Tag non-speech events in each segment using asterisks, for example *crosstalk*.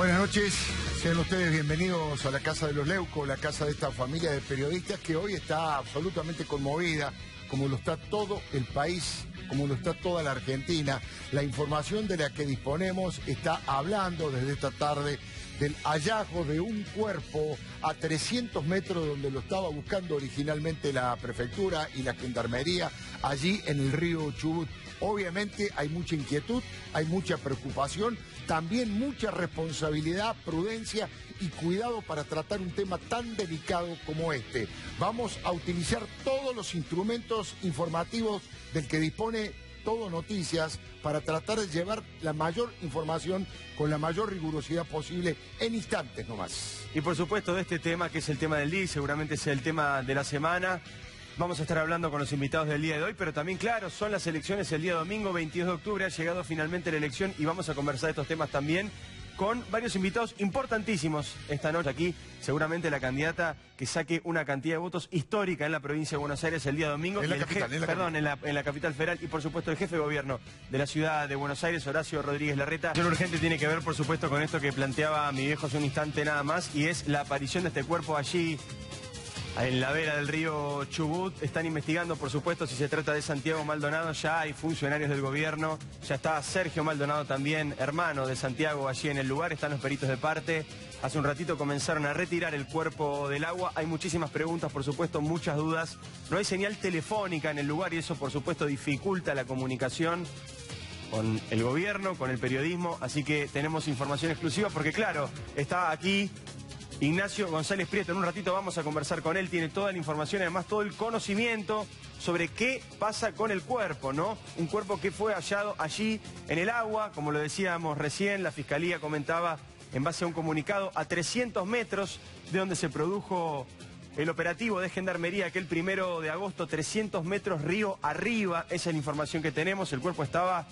Buenas noches, sean ustedes bienvenidos a la Casa de los Leucos, la casa de esta familia de periodistas que hoy está absolutamente conmovida, como lo está todo el país, como lo está toda la Argentina. La información de la que disponemos está hablando desde esta tarde del hallazgo de un cuerpo a 300 metros donde lo estaba buscando originalmente la prefectura y la gendarmería, allí en el río Chubut. Obviamente hay mucha inquietud, hay mucha preocupación también mucha responsabilidad, prudencia y cuidado para tratar un tema tan delicado como este. Vamos a utilizar todos los instrumentos informativos del que dispone todo Noticias para tratar de llevar la mayor información con la mayor rigurosidad posible en instantes nomás. Y por supuesto de este tema, que es el tema del día, seguramente sea el tema de la semana, Vamos a estar hablando con los invitados del día de hoy, pero también, claro, son las elecciones el día domingo 22 de octubre, ha llegado finalmente la elección y vamos a conversar estos temas también con varios invitados importantísimos esta noche aquí. Seguramente la candidata que saque una cantidad de votos histórica en la provincia de Buenos Aires el día domingo. En la capital, Perdón, en la, en la, capital federal y por supuesto el jefe de gobierno de la ciudad de Buenos Aires, Horacio Rodríguez Larreta. Lo urgente tiene que ver por supuesto con esto que planteaba mi viejo hace un instante nada más y es la aparición de este cuerpo allí en la vera del río Chubut. Están investigando, por supuesto, si se trata de Santiago Maldonado. Ya hay funcionarios del gobierno. Ya está Sergio Maldonado también, hermano de Santiago, allí en el lugar. Están los peritos de parte. Hace un ratito comenzaron a retirar el cuerpo del agua. Hay muchísimas preguntas, por supuesto, muchas dudas. No hay señal telefónica en el lugar y eso, por supuesto, dificulta la comunicación con el gobierno, con el periodismo, así que tenemos información exclusiva porque claro, está aquí Ignacio González Prieto. En un ratito vamos a conversar con él, tiene toda la información, además todo el conocimiento sobre qué pasa con el cuerpo, ¿no? Un cuerpo que fue hallado allí en el agua, como lo decíamos recién, la Fiscalía comentaba en base a un comunicado a 300 metros de donde se produjo el operativo de Gendarmería aquel primero de agosto, 300 metros río arriba, esa es la información que tenemos, el cuerpo estaba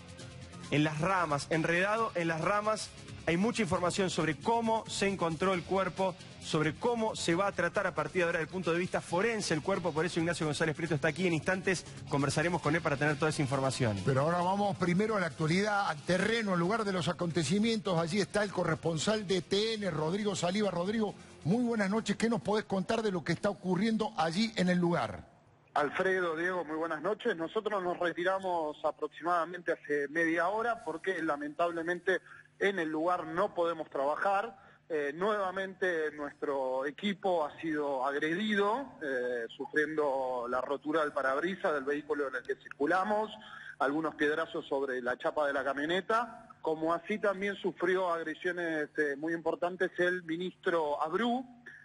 en las ramas, enredado en las ramas hay mucha información sobre cómo se encontró el cuerpo, sobre cómo se va a tratar a partir de ahora del punto de vista forense el cuerpo. Por eso Ignacio González Prieto está aquí. En instantes conversaremos con él para tener toda esa información. Pero ahora vamos primero a la actualidad, al terreno, al lugar de los acontecimientos. Allí está el corresponsal de TN, Rodrigo Saliva. Rodrigo, muy buenas noches. ¿Qué nos podés contar de lo que está ocurriendo allí en el lugar? Alfredo, Diego, muy buenas noches. Nosotros nos retiramos aproximadamente hace media hora porque lamentablemente en el lugar no podemos trabajar. Eh, nuevamente nuestro equipo ha sido agredido, eh, sufriendo la rotura del parabrisas del vehículo en el que circulamos, algunos piedrazos sobre la chapa de la camioneta, como así también sufrió agresiones eh, muy importantes el ministro Abrú,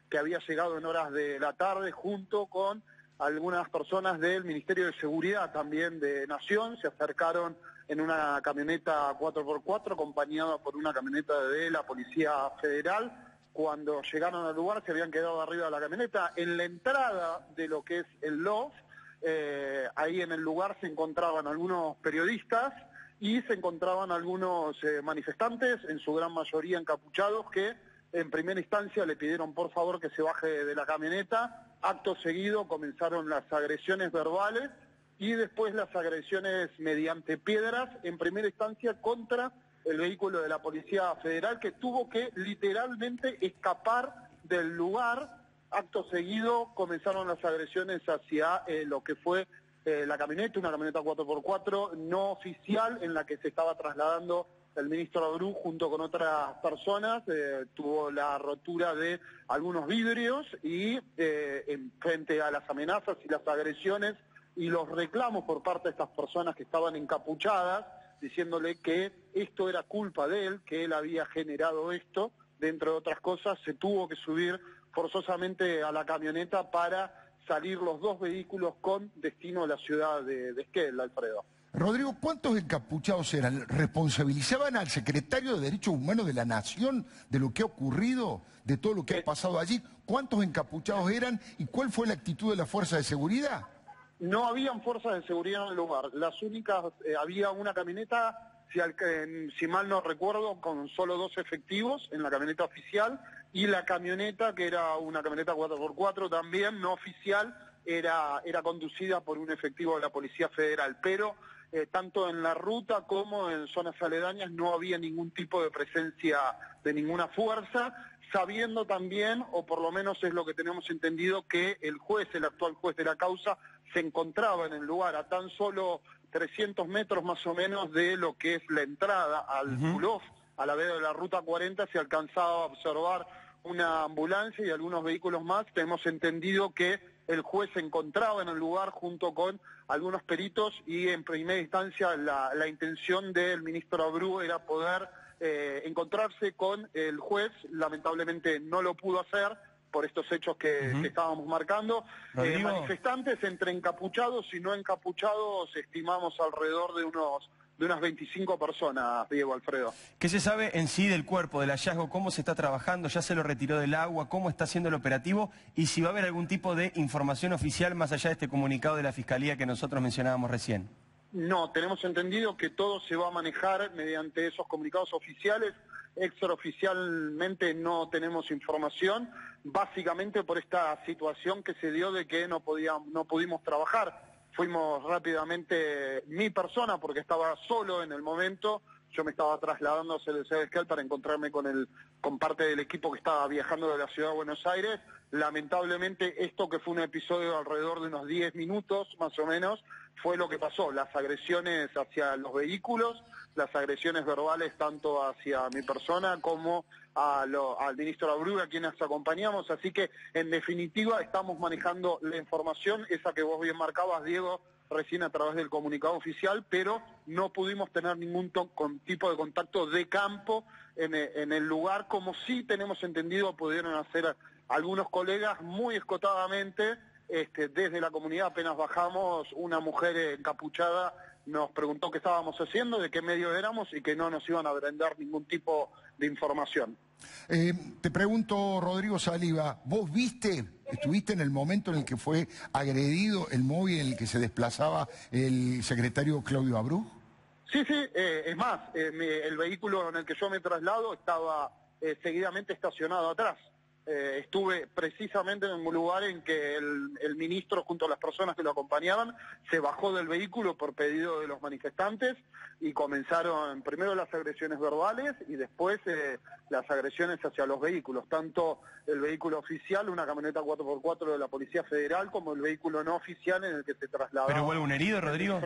que había llegado en horas de la tarde junto con algunas personas del Ministerio de Seguridad también de Nación, se acercaron en una camioneta 4x4 acompañada por una camioneta de la Policía Federal. Cuando llegaron al lugar se habían quedado arriba de la camioneta. En la entrada de lo que es el loft. Eh, ahí en el lugar se encontraban algunos periodistas y se encontraban algunos eh, manifestantes, en su gran mayoría encapuchados, que en primera instancia le pidieron por favor que se baje de la camioneta. Acto seguido comenzaron las agresiones verbales y después las agresiones mediante piedras, en primera instancia contra el vehículo de la Policía Federal, que tuvo que literalmente escapar del lugar. Acto seguido comenzaron las agresiones hacia eh, lo que fue eh, la camioneta, una camioneta 4x4 no oficial en la que se estaba trasladando el ministro Abrú junto con otras personas, eh, tuvo la rotura de algunos vidrios y en frente a las amenazas y las agresiones y los reclamos por parte de estas personas que estaban encapuchadas, diciéndole que esto era culpa de él, que él había generado esto, dentro de otras cosas, se tuvo que subir forzosamente a la camioneta para salir los dos vehículos con destino a la ciudad de, de Esquel, Alfredo. Rodrigo, ¿cuántos encapuchados eran? ¿Responsabilizaban al secretario de Derechos Humanos de la Nación de lo que ha ocurrido, de todo lo que ha eh, pasado allí? ¿Cuántos encapuchados eran y cuál fue la actitud de la Fuerza de Seguridad? no habían fuerzas de seguridad en el lugar. Las únicas, eh, había una camioneta, si, mal no recuerdo, con solo dos efectivos en la camioneta oficial y la camioneta, que era una camioneta 4x4 también, no oficial, era, conducida por un efectivo de la Policía Federal. Pero eh, tanto en la ruta como en zonas aledañas no había ningún tipo de presencia de ninguna fuerza sabiendo también, o por lo menos es lo que tenemos entendido, que el juez, el actual juez de la causa, se encontraba en el lugar a tan solo 300 metros más o menos de lo que es la entrada al Pulof, a la vez de la ruta 40, se alcanzaba a observar una ambulancia y algunos vehículos más. Tenemos entendido que el juez se encontraba en el lugar junto con algunos peritos y en primera instancia la, intención del ministro Abrú era poder eh, encontrarse con el juez. Lamentablemente no lo pudo hacer por estos hechos que, estábamos marcando. Eh, manifestantes entre encapuchados y no encapuchados estimamos alrededor de unos de unas 25 personas, Diego Alfredo. ¿Qué se sabe en sí del cuerpo, del hallazgo? ¿Cómo se está trabajando? ¿Ya se lo retiró del agua? ¿Cómo está haciendo el operativo? Y si va a haber algún tipo de información oficial más allá de este comunicado de la Fiscalía que nosotros mencionábamos recién. No, tenemos entendido que todo se va a manejar mediante esos comunicados oficiales Extraoficialmente no tenemos información, básicamente por esta situación que se dio de que no, podíamos, no pudimos trabajar. Fuimos rápidamente mi persona, porque estaba solo en el momento, yo me estaba trasladando a el para encontrarme con el con parte del equipo que estaba viajando de la ciudad de Buenos Aires. Lamentablemente esto que fue un episodio alrededor de unos 10 minutos más o menos fue lo que pasó, las agresiones hacia los vehículos las agresiones verbales tanto hacia mi persona como al ministro Abruga, a quienes nos acompañamos. Así que, en definitiva, estamos manejando la información, esa que vos bien marcabas, Diego, recién a través del comunicado oficial, pero no pudimos tener ningún tipo de contacto de campo en, el lugar, como sí tenemos entendido pudieron hacer algunos colegas muy escotadamente. Este, desde la comunidad apenas bajamos una mujer encapuchada nos preguntó qué estábamos haciendo, de qué medio éramos y que no nos iban a brindar ningún tipo de información. Eh, te pregunto, Rodrigo Saliva, ¿vos viste, estuviste en el momento en el que fue agredido el móvil en el que se desplazaba el secretario Claudio Abru? Sí, sí, eh, es más, eh, el vehículo en el que yo me traslado estaba seguidamente estacionado atrás. Eh, estuve precisamente en un lugar en que el, ministro, junto a las personas que lo acompañaban, se bajó del vehículo por pedido de los manifestantes y comenzaron primero las agresiones verbales y después eh, las agresiones hacia los vehículos, tanto el vehículo oficial, una camioneta 4x4 de la Policía Federal, como el vehículo no oficial en el que se trasladaba. ¿Pero hubo un herido, Rodrigo?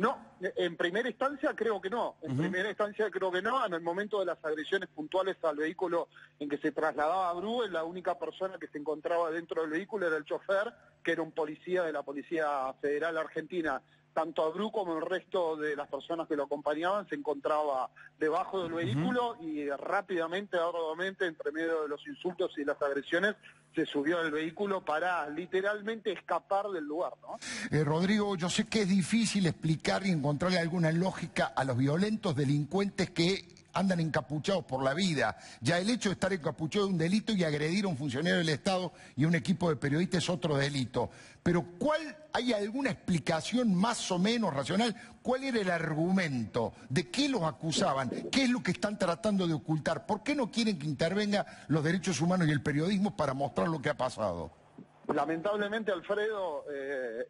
No, eh, en primera instancia creo que no. En primera instancia creo que no. En el momento de las agresiones puntuales al vehículo en que se trasladaba a Bru, la única persona que se encontraba dentro del vehículo era el chofer, que era un policía de la Policía Federal Argentina tanto a Bru como el resto de las personas que lo acompañaban se encontraba debajo del vehículo y rápidamente, arduamente, entre medio de los insultos y las agresiones, se subió al vehículo para literalmente escapar del lugar, ¿no? Eh, Rodrigo, yo sé que es difícil explicar y encontrarle alguna lógica a los violentos delincuentes que andan encapuchados por la vida. Ya el hecho de estar encapuchado es un delito y agredir a un funcionario del Estado y un equipo de periodistas es otro delito. Pero ¿cuál, hay alguna explicación más o menos racional? ¿Cuál era el argumento? ¿De qué los acusaban? ¿Qué es lo que están tratando de ocultar? ¿Por qué no quieren que intervenga los derechos humanos y el periodismo para mostrar lo que ha pasado? Lamentablemente, Alfredo, eh,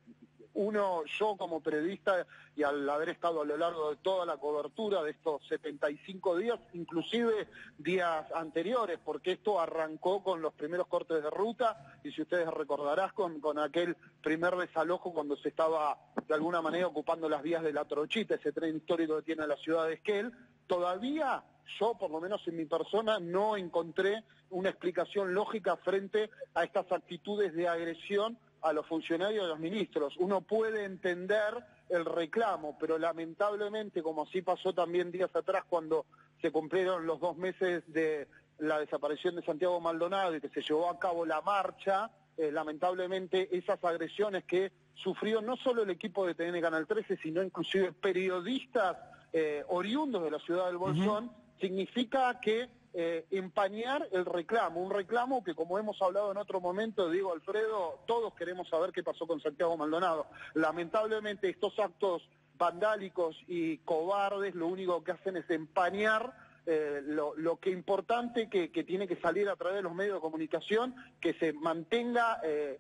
uno, yo como periodista y al haber estado a lo largo de toda la cobertura de estos 75 días, inclusive días anteriores, porque esto arrancó con los primeros cortes de ruta y si ustedes recordarás con, con aquel primer desalojo cuando se estaba de alguna manera ocupando las vías de la Trochita, ese tren histórico que tiene la ciudad de Esquel, todavía yo, por lo menos en mi persona, no encontré una explicación lógica frente a estas actitudes de agresión a los funcionarios, a los ministros. Uno puede entender el reclamo, pero lamentablemente, como así pasó también días atrás cuando se cumplieron los dos meses de la desaparición de Santiago Maldonado y que se llevó a cabo la marcha, eh, lamentablemente esas agresiones que sufrió no solo el equipo de TN Canal 13, sino inclusive periodistas eh, oriundos de la ciudad del Bolsón, significa que eh, empañar el reclamo, un reclamo que como hemos hablado en otro momento, digo Alfredo, todos queremos saber qué pasó con Santiago Maldonado. Lamentablemente estos actos vandálicos y cobardes lo único que hacen es empañar eh, lo, que importante que, que, tiene que salir a través de los medios de comunicación, que se mantenga eh,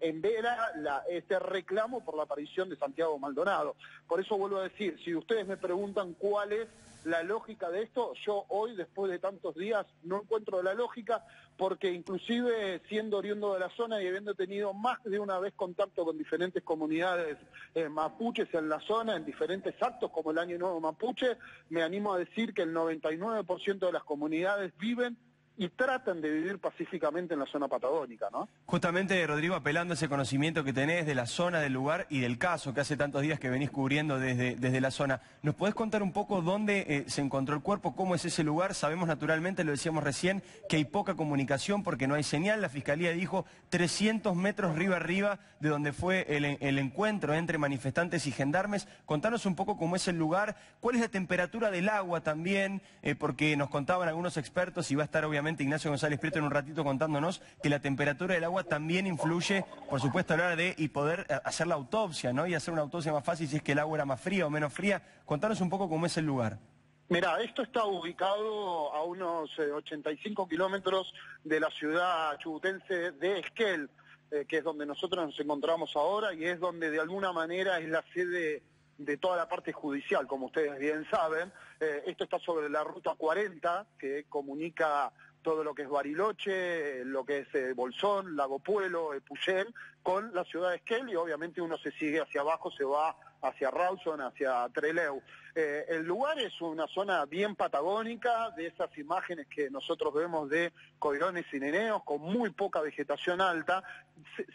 en, vera este reclamo por la aparición de Santiago Maldonado. Por eso vuelvo a decir, si ustedes me preguntan cuál es la lógica de esto, yo hoy, después de tantos días, no encuentro la lógica porque inclusive siendo oriundo de la zona y habiendo tenido más de una vez contacto con diferentes comunidades eh, mapuches en la zona, en diferentes actos como el Año Nuevo Mapuche, me animo a decir que el 99% de las comunidades viven y tratan de vivir pacíficamente en la zona patagónica, ¿no? Justamente, Rodrigo, apelando a ese conocimiento que tenés de la zona, del lugar y del caso que hace tantos días que venís cubriendo desde, desde la zona, ¿nos podés contar un poco dónde eh, se encontró el cuerpo, cómo es ese lugar? Sabemos naturalmente, lo decíamos recién, que hay poca comunicación porque no hay señal. La Fiscalía dijo 300 metros arriba arriba de donde fue el, encuentro entre manifestantes y gendarmes. Contanos un poco cómo es el lugar, cuál es la temperatura del agua también, eh, porque nos contaban algunos expertos y va a estar obviamente Ignacio González Prieto en un ratito contándonos que la temperatura del agua también influye, por supuesto, a la hora de y poder eh, hacer la autopsia, ¿no? Y hacer una autopsia más fácil si es que el agua era más fría o menos fría. Contanos un poco cómo es el lugar. Mira, esto está ubicado a unos 85 eh, kilómetros de la ciudad chubutense de Esquel, eh, que es donde nosotros nos encontramos ahora y es donde de alguna manera es la sede de toda la parte judicial, como ustedes bien saben. esto está sobre la ruta 40, que comunica todo lo que es Bariloche, eh, lo que es eh, Bolsón, Lago Puelo, Epuyén, eh, con la ciudad de Esquel y obviamente uno se sigue hacia abajo, se va hacia Rawson, hacia Treleu. el lugar es una zona bien patagónica, de esas imágenes que nosotros vemos de coirones y neneos, con muy poca vegetación alta,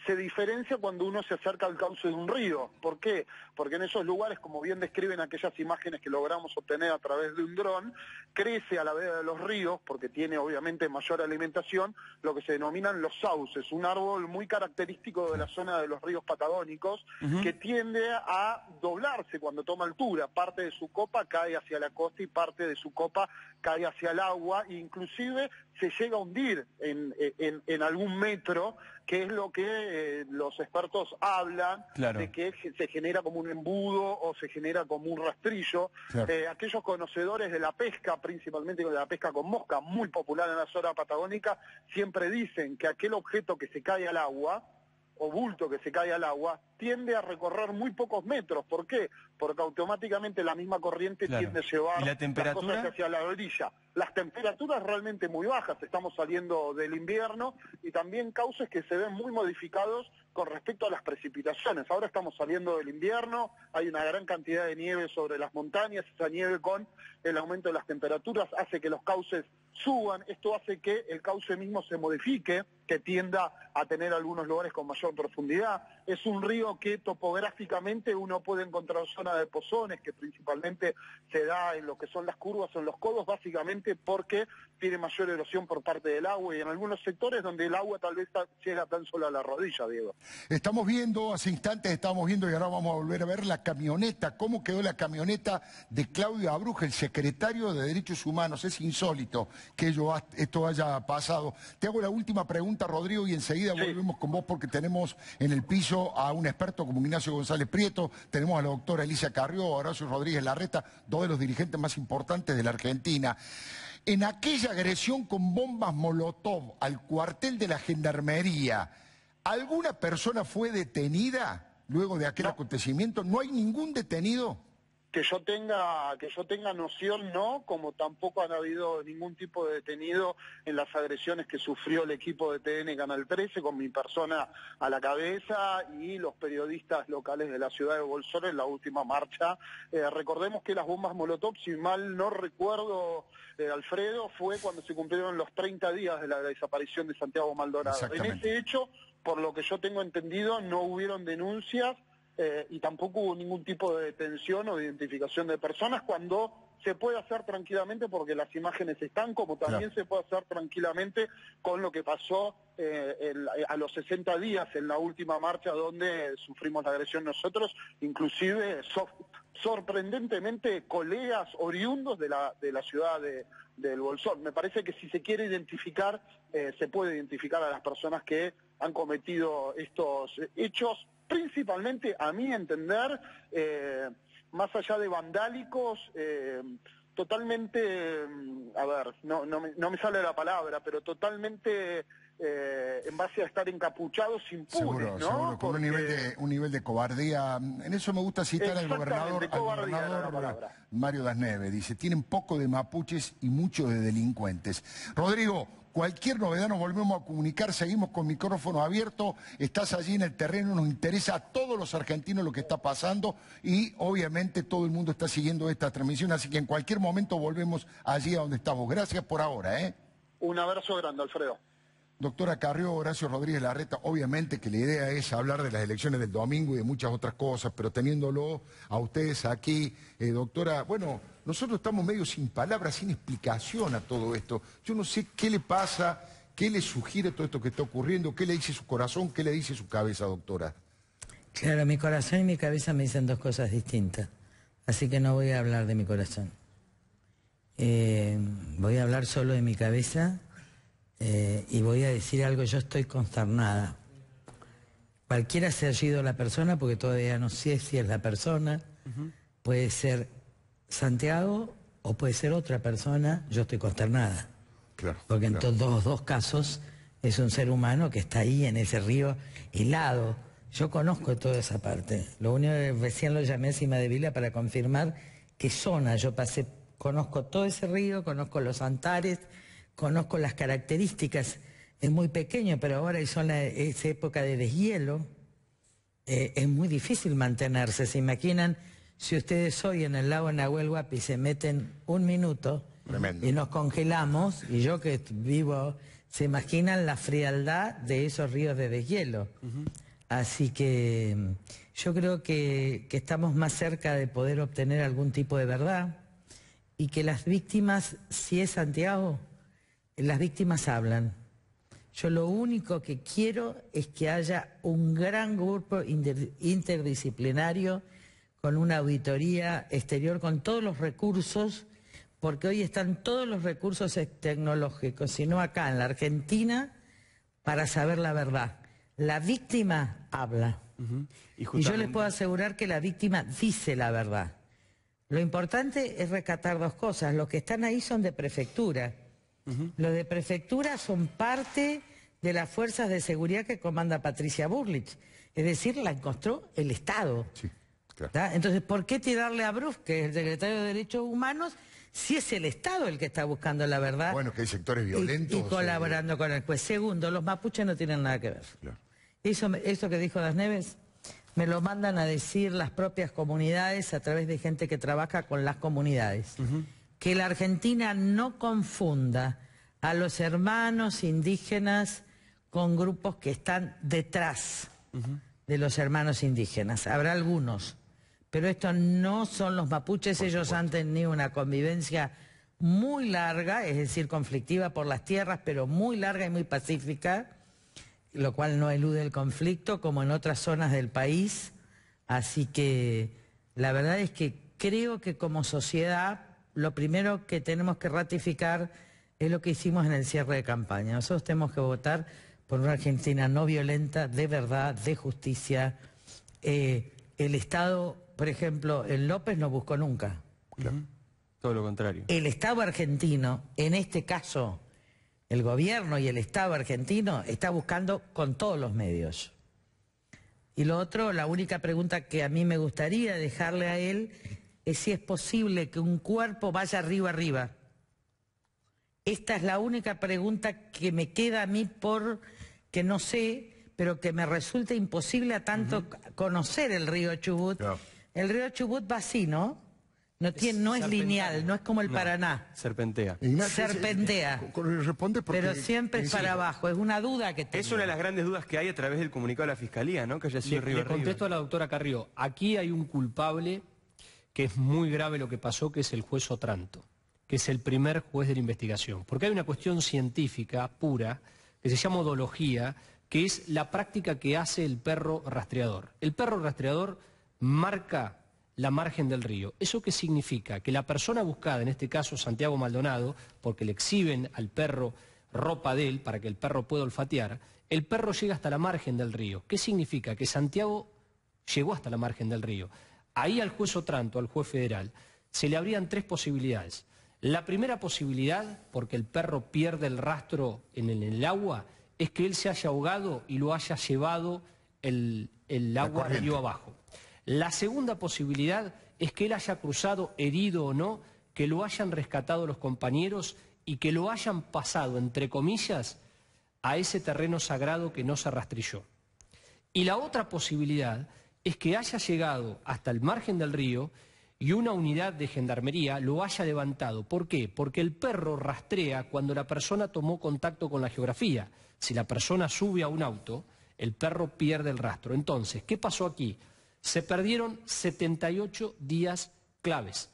se, diferencia cuando uno se acerca al cauce de un río. ¿Por qué? Porque en esos lugares, como bien describen aquellas imágenes que logramos obtener a través de un dron, crece a la veda de los ríos, porque tiene obviamente mayor alimentación, lo que se denominan los sauces, un árbol muy característico de la zona de los ríos patagónicos, que tiende a doblarse cuando toma altura. Parte de su copa cae hacia la costa y parte de su copa cae hacia el agua, e inclusive se llega a hundir en algún metro que es lo que eh, los expertos hablan de que se genera como un embudo o se genera como un rastrillo. Eh, aquellos conocedores de la pesca, principalmente de la pesca con mosca, muy popular en la zona patagónica, siempre dicen que aquel objeto que se cae al agua, o bulto que se cae al agua, tiende a recorrer muy pocos metros. ¿Por qué? Porque automáticamente la misma corriente tiende a llevar las cosas hacia la orilla. Las temperaturas realmente muy bajas, estamos saliendo del invierno y también cauces que se ven muy modificados con respecto a las precipitaciones. Ahora estamos saliendo del invierno, hay una gran cantidad de nieve sobre las montañas, esa nieve con el aumento de las temperaturas hace que los cauces suban, esto hace que el cauce mismo se modifique, que tienda a tener algunos lugares con mayor profundidad. Es un río que topográficamente uno puede encontrar zona de pozones, que principalmente se da en lo que son las curvas, en los codos, básicamente porque tiene mayor erosión por parte del agua y en algunos sectores donde el agua tal vez llega tan solo a la rodilla, Diego. Estamos viendo, hace instantes estamos viendo y ahora vamos a volver a ver la camioneta, cómo quedó la camioneta de Claudio Abruja, el secretario de Derechos Humanos. Es insólito que esto haya pasado. Te hago la última pregunta, Rodrigo, y enseguida volvemos con vos porque tenemos en el piso a un experto como Ignacio González Prieto, tenemos a la doctora Alicia Carrió, Horacio Rodríguez Larreta, dos de los dirigentes más importantes de la Argentina. En aquella agresión con bombas Molotov al cuartel de la Gendarmería, ¿alguna persona fue detenida luego de aquel acontecimiento? ¿No hay ningún detenido? que yo tenga que yo tenga noción no como tampoco han habido ningún tipo de detenido en las agresiones que sufrió el equipo de TN Canal 13 con mi persona a la cabeza y los periodistas locales de la ciudad de Bolsón en la última marcha eh, recordemos que las bombas Molotov si mal no recuerdo eh, Alfredo fue cuando se cumplieron los 30 días de la desaparición de Santiago Maldonado en ese hecho por lo que yo tengo entendido no hubieron denuncias eh, y tampoco hubo ningún tipo de detención o de identificación de personas cuando se puede hacer tranquilamente porque las imágenes están, como también se puede hacer tranquilamente con lo que pasó eh, a los 60 días en la última marcha donde sufrimos la agresión nosotros, inclusive sorprendentemente colegas oriundos de la, de la ciudad del Bolsón. Me parece que si se quiere identificar, eh, se puede identificar a las personas que han cometido estos hechos principalmente, a mi entender, eh, más allá de vandálicos, eh, totalmente, mm, a ver, no, me, sale la palabra, pero totalmente eh, en base a estar encapuchados sin seguro, ¿no? Seguro, con un, nivel de, cobardía. En eso me gusta citar al gobernador, Mario Dasneve, Dice, tienen poco de mapuches y mucho de delincuentes. Rodrigo, Cualquier novedad nos volvemos a comunicar, seguimos con micrófono abierto, estás allí en el terreno, nos interesa a todos los argentinos lo que está pasando y obviamente todo el mundo está siguiendo esta transmisión, así que en cualquier momento volvemos allí a donde estamos. Gracias por ahora. ¿eh? Un abrazo grande, Alfredo. Doctora Carrió, Horacio Rodríguez Larreta, obviamente que la idea es hablar de las elecciones del domingo y de muchas otras cosas, pero teniéndolo a ustedes aquí, eh, doctora, bueno, nosotros estamos medio sin palabras, sin explicación a todo esto. Yo no sé qué le pasa, qué le sugiere todo esto que está ocurriendo, qué le dice su corazón, qué le dice su cabeza, doctora. Claro, mi corazón y mi cabeza me dicen dos cosas distintas, así que no voy a hablar de mi corazón. Eh, voy a hablar solo de mi cabeza eh, y voy a decir algo, yo estoy consternada. Cualquiera se ha sido la persona, porque todavía no sé si es la persona, puede ser Santiago o puede ser otra persona, yo estoy consternada. porque en todos los casos es un ser humano que está ahí en ese río helado. Yo conozco toda esa parte. Lo único que recién lo llamé encima de Vila para confirmar qué zona yo pasé. Conozco todo ese río, conozco los antares, conozco las características, es muy pequeño, pero ahora son esa es época de deshielo, eh, es muy difícil mantenerse. ¿Se imaginan si ustedes hoy en el lago Nahuel Huapi se meten un minuto y nos congelamos, y yo que vivo, se imaginan la frialdad de esos ríos de deshielo? Así que mm, yo creo que estamos más cerca de poder obtener algún tipo de verdad y que las víctimas, si es Santiago, las víctimas hablan. Yo lo único que quiero es que haya un gran grupo interdisciplinario con una auditoría exterior, con todos los recursos, porque hoy están todos los recursos tecnológicos, sino acá en la Argentina, para saber la verdad. La víctima habla. y, yo les puedo asegurar que la víctima dice la verdad. Lo importante es rescatar dos cosas. Los que están ahí son de prefectura los de prefectura son parte de las fuerzas de seguridad que comanda Patricia Burlich. Es decir, la encontró el Estado. Entonces, ¿por qué tirarle a Brus, que es el secretario de Derechos Humanos, si es el Estado el que está buscando la verdad? Bueno, que hay sectores violentos. Y, eh, colaborando con el juez. Segundo, los mapuches no tienen nada que ver. Eso, que dijo Das Neves, me lo mandan a decir las propias comunidades a través de gente que trabaja con las comunidades que la Argentina no confunda a los hermanos indígenas con grupos que están detrás de los hermanos indígenas. Habrá algunos, pero estos no son los mapuches, ellos han tenido una convivencia muy larga, es decir, conflictiva por las tierras, pero muy larga y muy pacífica, lo cual no elude el conflicto como en otras zonas del país. Así que la verdad es que creo que como sociedad lo primero que tenemos que ratificar es lo que hicimos en el cierre de campaña. Nosotros tenemos que votar por una Argentina no violenta, de verdad, de justicia. Eh, el Estado, por ejemplo, el López no buscó nunca. Todo lo contrario. El Estado argentino, en este caso, el gobierno y el Estado argentino, está buscando con todos los medios. Y lo otro, la única pregunta que a mí me gustaría dejarle a él es si es posible que un cuerpo vaya arriba arriba. Esta es la única pregunta que me queda a mí por que no sé, pero que me resulta imposible a tanto conocer el río Chubut. El río Chubut va así, ¿no? No, tiene, no es lineal, no es como el Paraná. Serpentea. serpentea. Eh, eh, eh, pero siempre es para abajo. Es una duda que tengo. Es una de las grandes dudas que hay a través del comunicado de la Fiscalía, ¿no? Que haya sido río arriba. le contesto a la doctora Carrió. Aquí hay un culpable que es muy grave lo que pasó, que es el juez Otranto, que es el primer juez de la investigación. Porque hay una cuestión científica pura, que se llama odología, que es la práctica que hace el perro rastreador. El perro rastreador marca la margen del río. ¿Eso qué significa? Que la persona buscada, en este caso Santiago Maldonado, porque le exhiben al perro ropa de él para que el perro pueda olfatear, el perro llega hasta la margen del río. ¿Qué significa? Que Santiago llegó hasta la margen del río. Ahí al juez Otranto, al juez federal, se le abrían tres posibilidades. La primera posibilidad, porque el perro pierde el rastro en el, agua, es que él se haya ahogado y lo haya llevado el, el agua río abajo. La segunda posibilidad es que él haya cruzado, herido o no, que lo hayan rescatado los compañeros y que lo hayan pasado, entre comillas, a ese terreno sagrado que no se rastrilló. Y la otra posibilidad es que haya llegado hasta el margen del río y una unidad de gendarmería lo haya levantado. ¿Por qué? Porque el perro rastrea cuando la persona tomó contacto con la geografía. Si la persona sube a un auto, el perro pierde el rastro. Entonces, ¿qué pasó aquí? Se perdieron 78 días claves.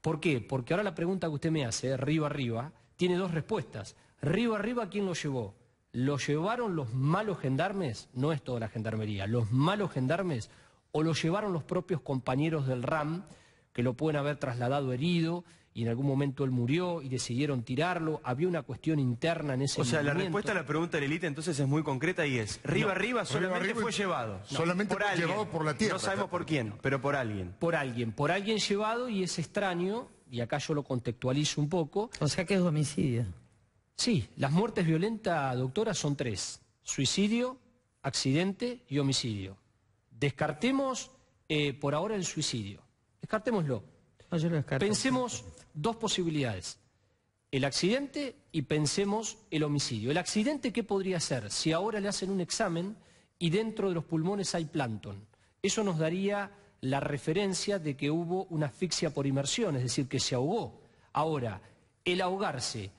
¿Por qué? Porque ahora la pregunta que usted me hace, río arriba, tiene dos respuestas. Río arriba, ¿quién lo llevó? ¿Lo llevaron los malos gendarmes? No es toda la gendarmería. Los malos gendarmes o lo llevaron los propios compañeros del RAM, que lo pueden haber trasladado herido y en algún momento él murió y decidieron tirarlo. Había una cuestión interna en ese momento. O sea, la respuesta a la pregunta de élite entonces es muy concreta y es, Riva arriba solamente fue llevado. solamente fue llevado por la tierra. No sabemos por quién, pero por alguien. Por alguien, por alguien llevado y es extraño, y acá yo lo contextualizo un poco. O sea que es homicidio. Sí, las muertes violentas, doctora, son tres. Suicidio, accidente y homicidio. Descartemos eh, por ahora el suicidio. Descartémoslo. pensemos dos posibilidades. El accidente y pensemos el homicidio. ¿El accidente qué podría ser? Si ahora le hacen un examen y dentro de los pulmones hay plancton. Eso nos daría la referencia de que hubo una asfixia por inmersión, es decir, que se ahogó. Ahora, el ahogarse,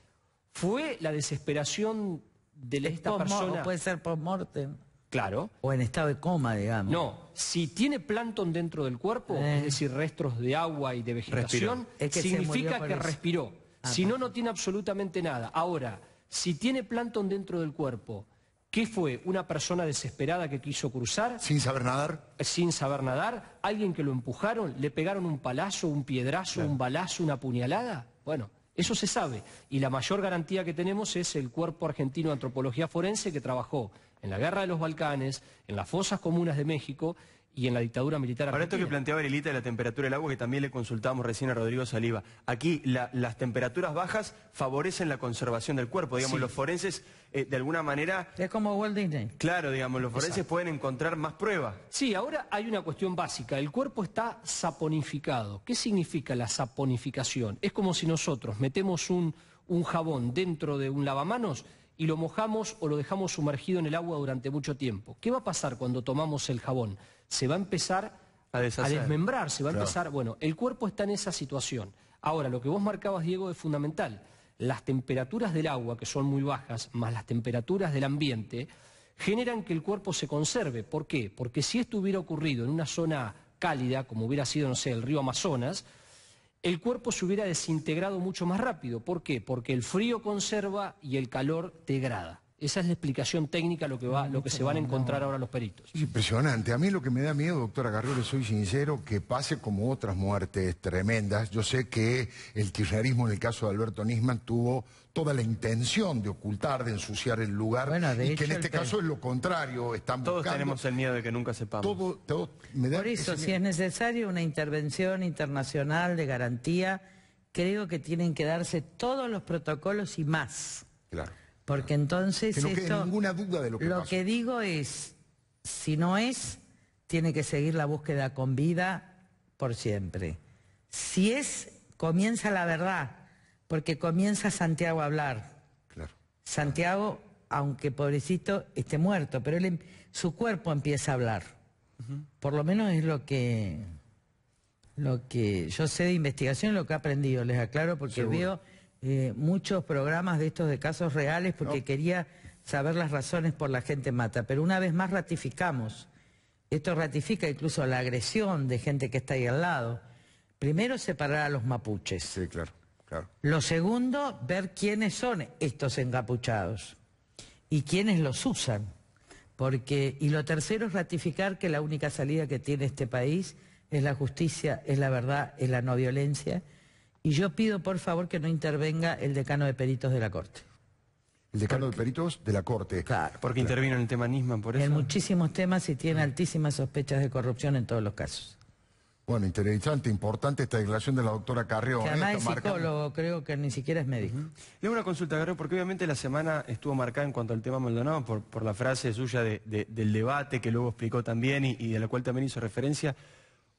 ¿fue la desesperación de esta persona? Puede ser por muerte. Claro. O en estado de coma, digamos. No, si tiene plancton dentro del cuerpo, eh. es decir, restos de agua y de vegetación, significa que respiró. Ah, si no, no tiene absolutamente nada. Ahora, si tiene plancton dentro del cuerpo, ¿Qué fue? ¿Una persona desesperada que quiso cruzar? ¿Sin saber nadar? Eh, sin saber nadar. ¿Alguien que lo empujaron? ¿Le pegaron un palazo, un piedrazo, un balazo, una puñalada? Bueno, eso se sabe y la mayor garantía que tenemos es el Cuerpo Argentino de Antropología Forense que trabajó en la Guerra de los Balcanes, en las fosas comunas de México y en la dictadura militar Ahora esto que planteaba Elita de la temperatura del agua, que también le consultamos recién a Rodrigo Saliva. Aquí las temperaturas bajas favorecen la conservación del cuerpo. Digamos, los forenses, eh, de alguna manera... Es como Walt Disney. Claro, digamos, los forenses pueden encontrar más pruebas. Sí, ahora hay una cuestión básica. El cuerpo está saponificado. ¿Qué significa la saponificación? Es como si nosotros metemos un jabón dentro de un lavamanos y lo mojamos o lo dejamos sumergido en el agua durante mucho tiempo. ¿Qué va a pasar cuando tomamos el jabón? se va a empezar a, desmembrar, se va a empezar... Bueno, el cuerpo está en esa situación. Ahora, lo que vos marcabas, Diego, es fundamental. Las temperaturas del agua, que son muy bajas, más las temperaturas del ambiente, generan que el cuerpo se conserve. ¿Por qué? Porque si esto hubiera ocurrido en una zona cálida, como hubiera sido, no sé, el río Amazonas, el cuerpo se hubiera desintegrado mucho más rápido. ¿Por qué? Porque el frío conserva y el calor degrada. Esa es la explicación técnica lo que va, lo que se van a encontrar ahora los peritos. Es impresionante. A mí lo que me da miedo, doctora Garrido, le soy sincero, que pase como otras muertes tremendas. Yo sé que el kirchnerismo en el caso de Alberto Nisman tuvo toda la intención de ocultar, de ensuciar el lugar, y que en este caso es lo contrario, están Todos tenemos el miedo de que nunca sepamos. Todo, Por eso, si es necesario una intervención internacional de garantía, creo que tienen que darse todos los protocolos y más. Claro. Porque entonces no ninguna duda de lo que Lo que digo es, si no es, tiene que seguir la búsqueda con vida por siempre. Si es, comienza la verdad, porque comienza Santiago a hablar. Claro. Santiago, aunque pobrecito, esté muerto, pero em, su cuerpo empieza a hablar. Por lo menos es lo que lo que yo sé de investigación, lo que he aprendido, les aclaro, porque veo eh, muchos programas de estos de casos reales porque quería saber las razones por la gente mata. Pero una vez más ratificamos, esto ratifica incluso la agresión de gente que está ahí al lado. Primero, separar a los mapuches. Sí, claro, Lo segundo, ver quiénes son estos encapuchados y quiénes los usan. Porque, y lo tercero es ratificar que la única salida que tiene este país es la justicia, es la verdad, es la no violencia y yo pido, por favor, que no intervenga el decano de peritos de la Corte. El decano de peritos de la Corte. Claro. Porque intervino en el tema Nisman, por eso. En muchísimos temas y tiene altísimas sospechas de corrupción en todos los casos. Bueno, interesante, importante esta declaración de la doctora Carreo. Que ¿eh? además es psicólogo, creo que ni siquiera es médico. Le hago una consulta, Carrió, porque obviamente la semana estuvo marcada en cuanto al tema Maldonado por, la frase suya del debate que luego explicó también y, y, de la cual también hizo referencia.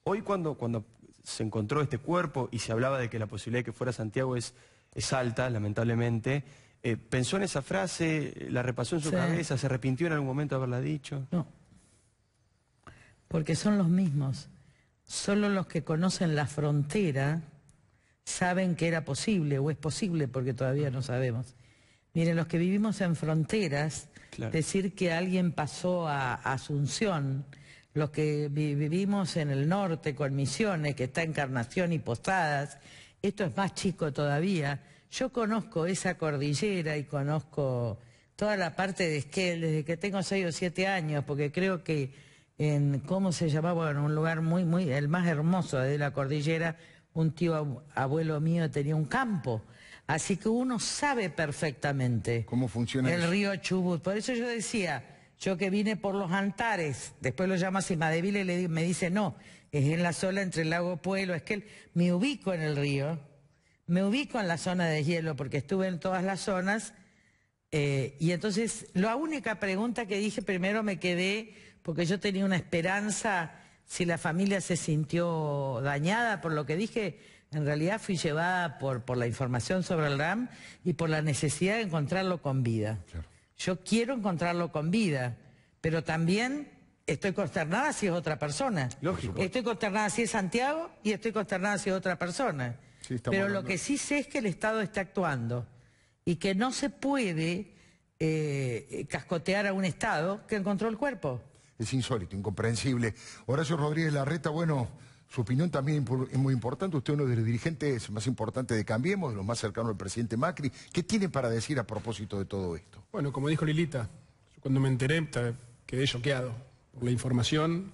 Hoy cuando, cuando se encontró este cuerpo y se hablaba de que la posibilidad de que fuera Santiago es, es alta, lamentablemente. Eh, ¿Pensó en esa frase? ¿La repasó en su cabeza? ¿Se arrepintió en algún momento haberla dicho? No. Porque son los mismos. Solo los que conocen la frontera saben que era posible o es posible porque todavía no sabemos. Miren, los que vivimos en fronteras, decir que alguien pasó a Asunción los que vivimos en el norte con Misiones, que está Encarnación y Posadas, esto es más chico todavía. Yo conozco esa cordillera y conozco toda la parte de Esquel desde que tengo seis o siete años, porque creo que en, ¿cómo se llamaba? Bueno, un lugar muy, muy, el más hermoso de la cordillera, un tío abuelo mío tenía un campo. Así que uno sabe perfectamente. ¿Cómo funciona el río Chubut? Por eso yo decía, yo que vine por los Antares, después lo llamo a Simadeville y le, me dice, no, es en la sola entre el lago Pueblo, es que me ubico en el río, me ubico en la zona de hielo porque estuve en todas las zonas. Eh, y entonces la única pregunta que dije primero me quedé, porque yo tenía una esperanza, si la familia se sintió dañada por lo que dije, en realidad fui llevada por, por la información sobre el RAM y por la necesidad de encontrarlo con vida. Yo quiero encontrarlo con vida, pero también estoy consternada si es otra persona. Lógico. Estoy consternada si es Santiago y estoy consternada si es otra persona. pero lo que sí sé es que el Estado está actuando y que no se puede eh, cascotear a un Estado que encontró el cuerpo. Es insólito, incomprensible. Horacio Rodríguez Larreta, bueno... Su opinión también es muy importante. Usted es uno de los dirigentes más importantes de Cambiemos, de los más cercanos al presidente Macri. ¿Qué tiene para decir a propósito de todo esto? Bueno, como dijo Lilita, cuando me enteré quedé choqueado por la información.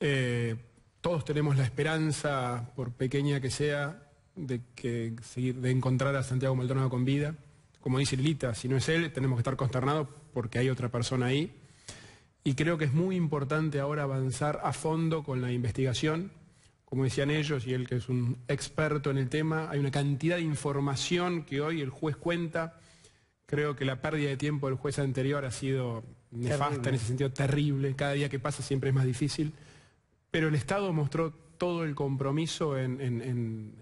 Eh, todos tenemos la esperanza, por pequeña que sea, de, que, de encontrar a Santiago Maldonado con vida. Como dice Lilita, si no es él, tenemos que estar consternados porque hay otra persona ahí. Y creo que es muy importante ahora avanzar a fondo con la investigación como decían ellos, y él que es un experto en el tema, hay una cantidad de información que hoy el juez cuenta. Creo que la pérdida de tiempo del juez anterior ha sido nefasta, en ese sentido terrible. Cada día que pasa siempre es más difícil. Pero el Estado mostró todo el compromiso en,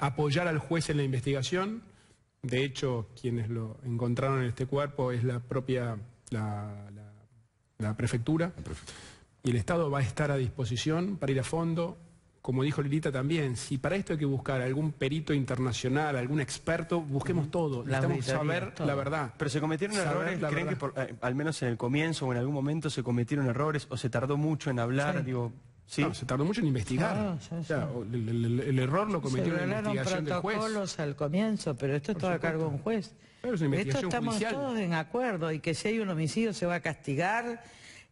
apoyar al juez en la investigación. De hecho, quienes lo encontraron en este cuerpo es la propia La prefectura y el Estado va a estar a disposición para ir a fondo. Como dijo Lilita también, si para esto hay que buscar algún perito internacional, algún experto, busquemos todo. Necesitamos saber la verdad. Pero se cometieron errores, ¿creen que eh, al menos en el comienzo o en algún momento se cometieron errores o se tardó mucho en hablar? No, se tardó mucho en investigar. Ah, el, error lo cometió la investigación del protocolos al comienzo, pero esto es a cargo de un juez. esto estamos todos en acuerdo y que si hay un homicidio se va a castigar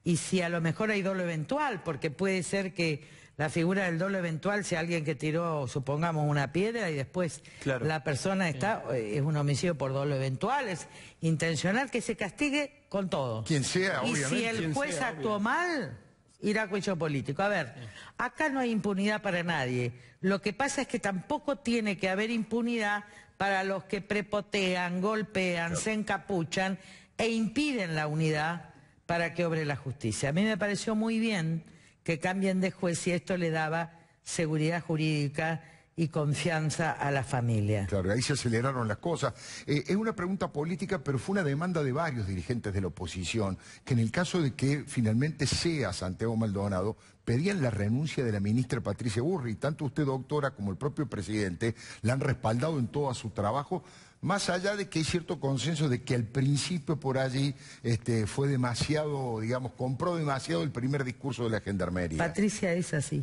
y si a lo mejor hay dolo eventual, porque puede ser que la figura del dolo eventual sea alguien que tiró, supongamos, una piedra y después la persona está, eh, es un homicidio por dolo eventual, es intencional que se castigue con todo. Quien sea, y si el juez actuó mal, irá a político. A ver, acá no hay impunidad para nadie. Lo que pasa es que tampoco tiene que haber impunidad para los que prepotean, golpean, se encapuchan e impiden la unidad para que obre la justicia. A mí me pareció muy bien que cambien de juez y esto le daba seguridad jurídica y confianza a la familia. Claro, ahí se aceleraron las cosas. Eh, es una pregunta política, pero fue una demanda de varios dirigentes de la oposición, que en el caso de que finalmente sea Santiago Maldonado, pedían la renuncia de la ministra Patricia Burri. Tanto usted, doctora, como el propio presidente la han respaldado en todo su trabajo, más allá de que hay cierto consenso de que al principio por allí este, fue demasiado, digamos, compró demasiado el primer discurso de la gendarmería. Patricia es así.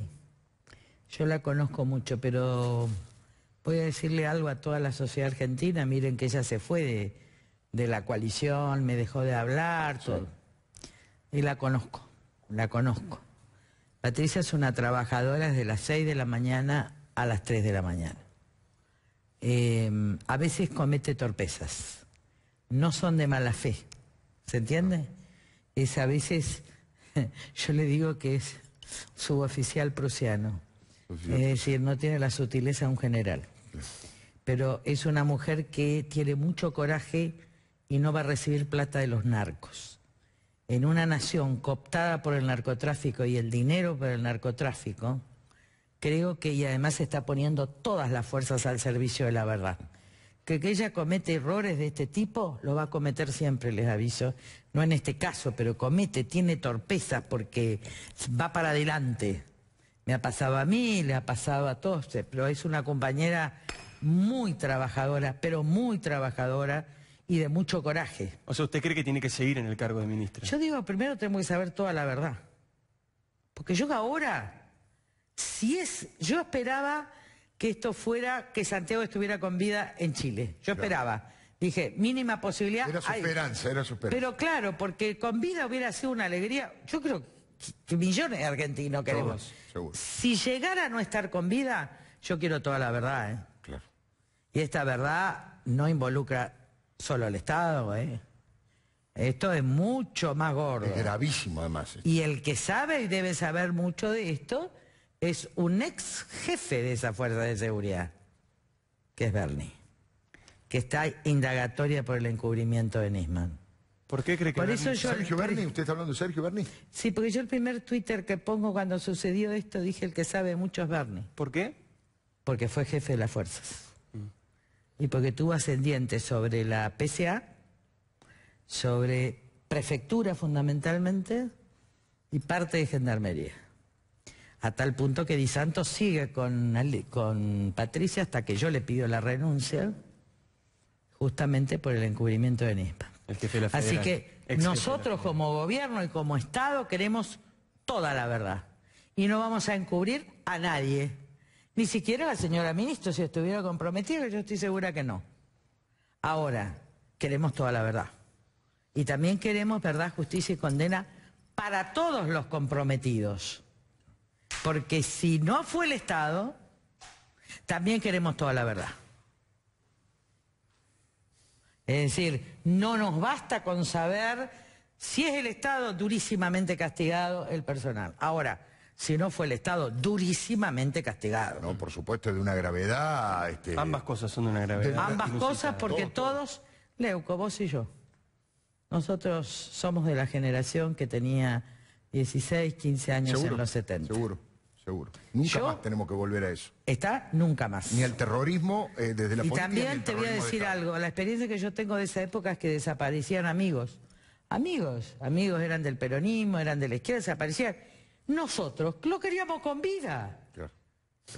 Yo la conozco mucho, pero voy a decirle algo a toda la sociedad argentina. Miren que ella se fue de, la coalición, me dejó de hablar, todo. Y la conozco, la conozco. Patricia es una trabajadora desde las 6 de la mañana a las 3 de la mañana. Em, a veces comete torpezas. No son de mala fe. ¿Se entiende? Es a veces, *laughs* yo le digo que es suboficial prusiano. Pues es decir, no tiene la sutileza de un general. Pero es una mujer que tiene mucho coraje y no va a recibir plata de los narcos. En una nación cooptada por el narcotráfico y el dinero por el narcotráfico, creo que y además está poniendo todas las fuerzas al servicio de la verdad. Que, que ella comete errores de este tipo, lo va a cometer siempre, les aviso. No en este caso, pero comete, tiene torpezas porque va para adelante. Me ha pasado a mí, le ha pasado a todos, eh, pero es una compañera muy trabajadora, pero muy trabajadora y de mucho coraje. O sea, ¿usted cree que tiene que seguir en el cargo de ministra? Yo digo, primero tenemos que saber toda la verdad. Porque yo ahora, si es, yo esperaba que esto fuera, que Santiago estuviera con vida en Chile. Yo esperaba. Dije, mínima posibilidad. Era su esperanza, era su esperanza. Pero claro, porque con vida hubiera sido una alegría. Yo creo millones de argentinos queremos. Si llegara a no estar con vida, yo quiero toda la verdad, ¿eh? Y esta verdad no involucra solo al Estado, ¿eh? Esto es mucho más gordo. Es gravísimo, además. Y el que sabe y debe saber mucho de esto es un ex jefe de esa fuerza de seguridad, que es Bernie, que está indagatoria por el encubrimiento de Nisman. ¿Por qué cree que Por Sergio Berni? ¿Usted está hablando de Sergio Berni? Sí, porque yo el primer Twitter que pongo cuando sucedió esto dije el que sabe mucho es Berni. ¿Por qué? Porque fue jefe de las fuerzas. Mm. Y porque tuvo ascendientes sobre la PCA, sobre prefectura fundamentalmente y parte de gendarmería. A tal punto que Di Santos sigue con, con Patricia hasta que yo le pido la renuncia, justamente por el encubrimiento de Nispa. Así que nosotros como gobierno y como Estado queremos toda la verdad. Y no vamos a encubrir a nadie. Ni siquiera la señora ministra, si estuviera comprometida, yo estoy segura que no. Ahora, queremos toda la verdad. Y también queremos verdad, justicia y condena para todos los comprometidos. Porque si no fue el Estado, también queremos toda la verdad. Es decir, no nos basta con saber si es el Estado durísimamente castigado el personal. Ahora, si no fue el Estado durísimamente castigado. No, por supuesto, de una gravedad... Este, Ambas cosas son de una gravedad. Ambas cosas porque todos, Leuco, vos y yo, nosotros somos de la generación que tenía 16, 15 años en los 70. Seguro. Seguro. Nunca más tenemos que volver a eso. Está nunca más. Ni al terrorismo eh, desde la y política. Y también te voy a decir algo. La experiencia que yo tengo de esa época es que desaparecían amigos. Amigos. Amigos eran del peronismo, eran de la izquierda, desaparecían. Nosotros lo queríamos con vida. Claro.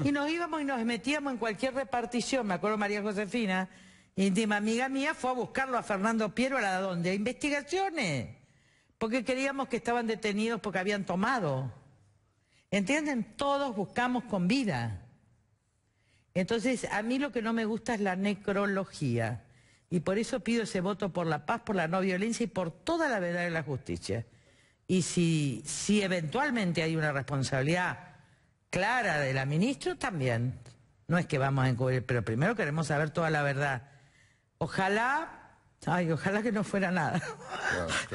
Y nos íbamos y nos metíamos en cualquier repartición. Me acuerdo María Josefina, íntima amiga mía, fue a buscarlo a Fernando Piero a la donde. A investigaciones. Porque queríamos que estaban detenidos porque habían tomado. ¿Entienden? Todos buscamos con vida. Entonces, a mí lo que no me gusta es la necrología. Y por eso pido ese voto por la paz, por la no violencia y por toda la verdad y la justicia. Y si, si eventualmente hay una responsabilidad clara de la ministra, también. No es que vamos a encubrir, pero primero queremos saber toda la verdad. Ojalá, ay, ojalá que no fuera nada.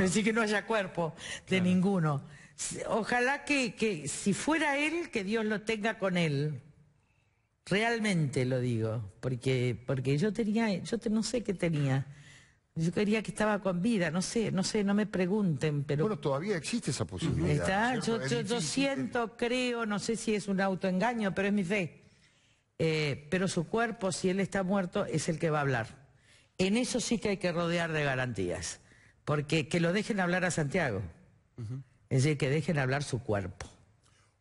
Así *laughs* que no haya cuerpo de ninguno. Ojalá que, que si fuera él, que Dios lo tenga con él. Realmente lo digo, porque, porque yo tenía, yo no sé qué tenía. Yo quería que estaba con vida, no sé, no sé, no me pregunten, pero... Bueno, todavía existe esa posibilidad. Está, yo, siento, creo, no sé si es un autoengaño, pero es mi fe. Eh, pero su cuerpo, si él está muerto, es el que va a hablar. En eso sí que hay que rodear de garantías, porque que lo dejen hablar a Santiago. Es decir, que dejen hablar su cuerpo.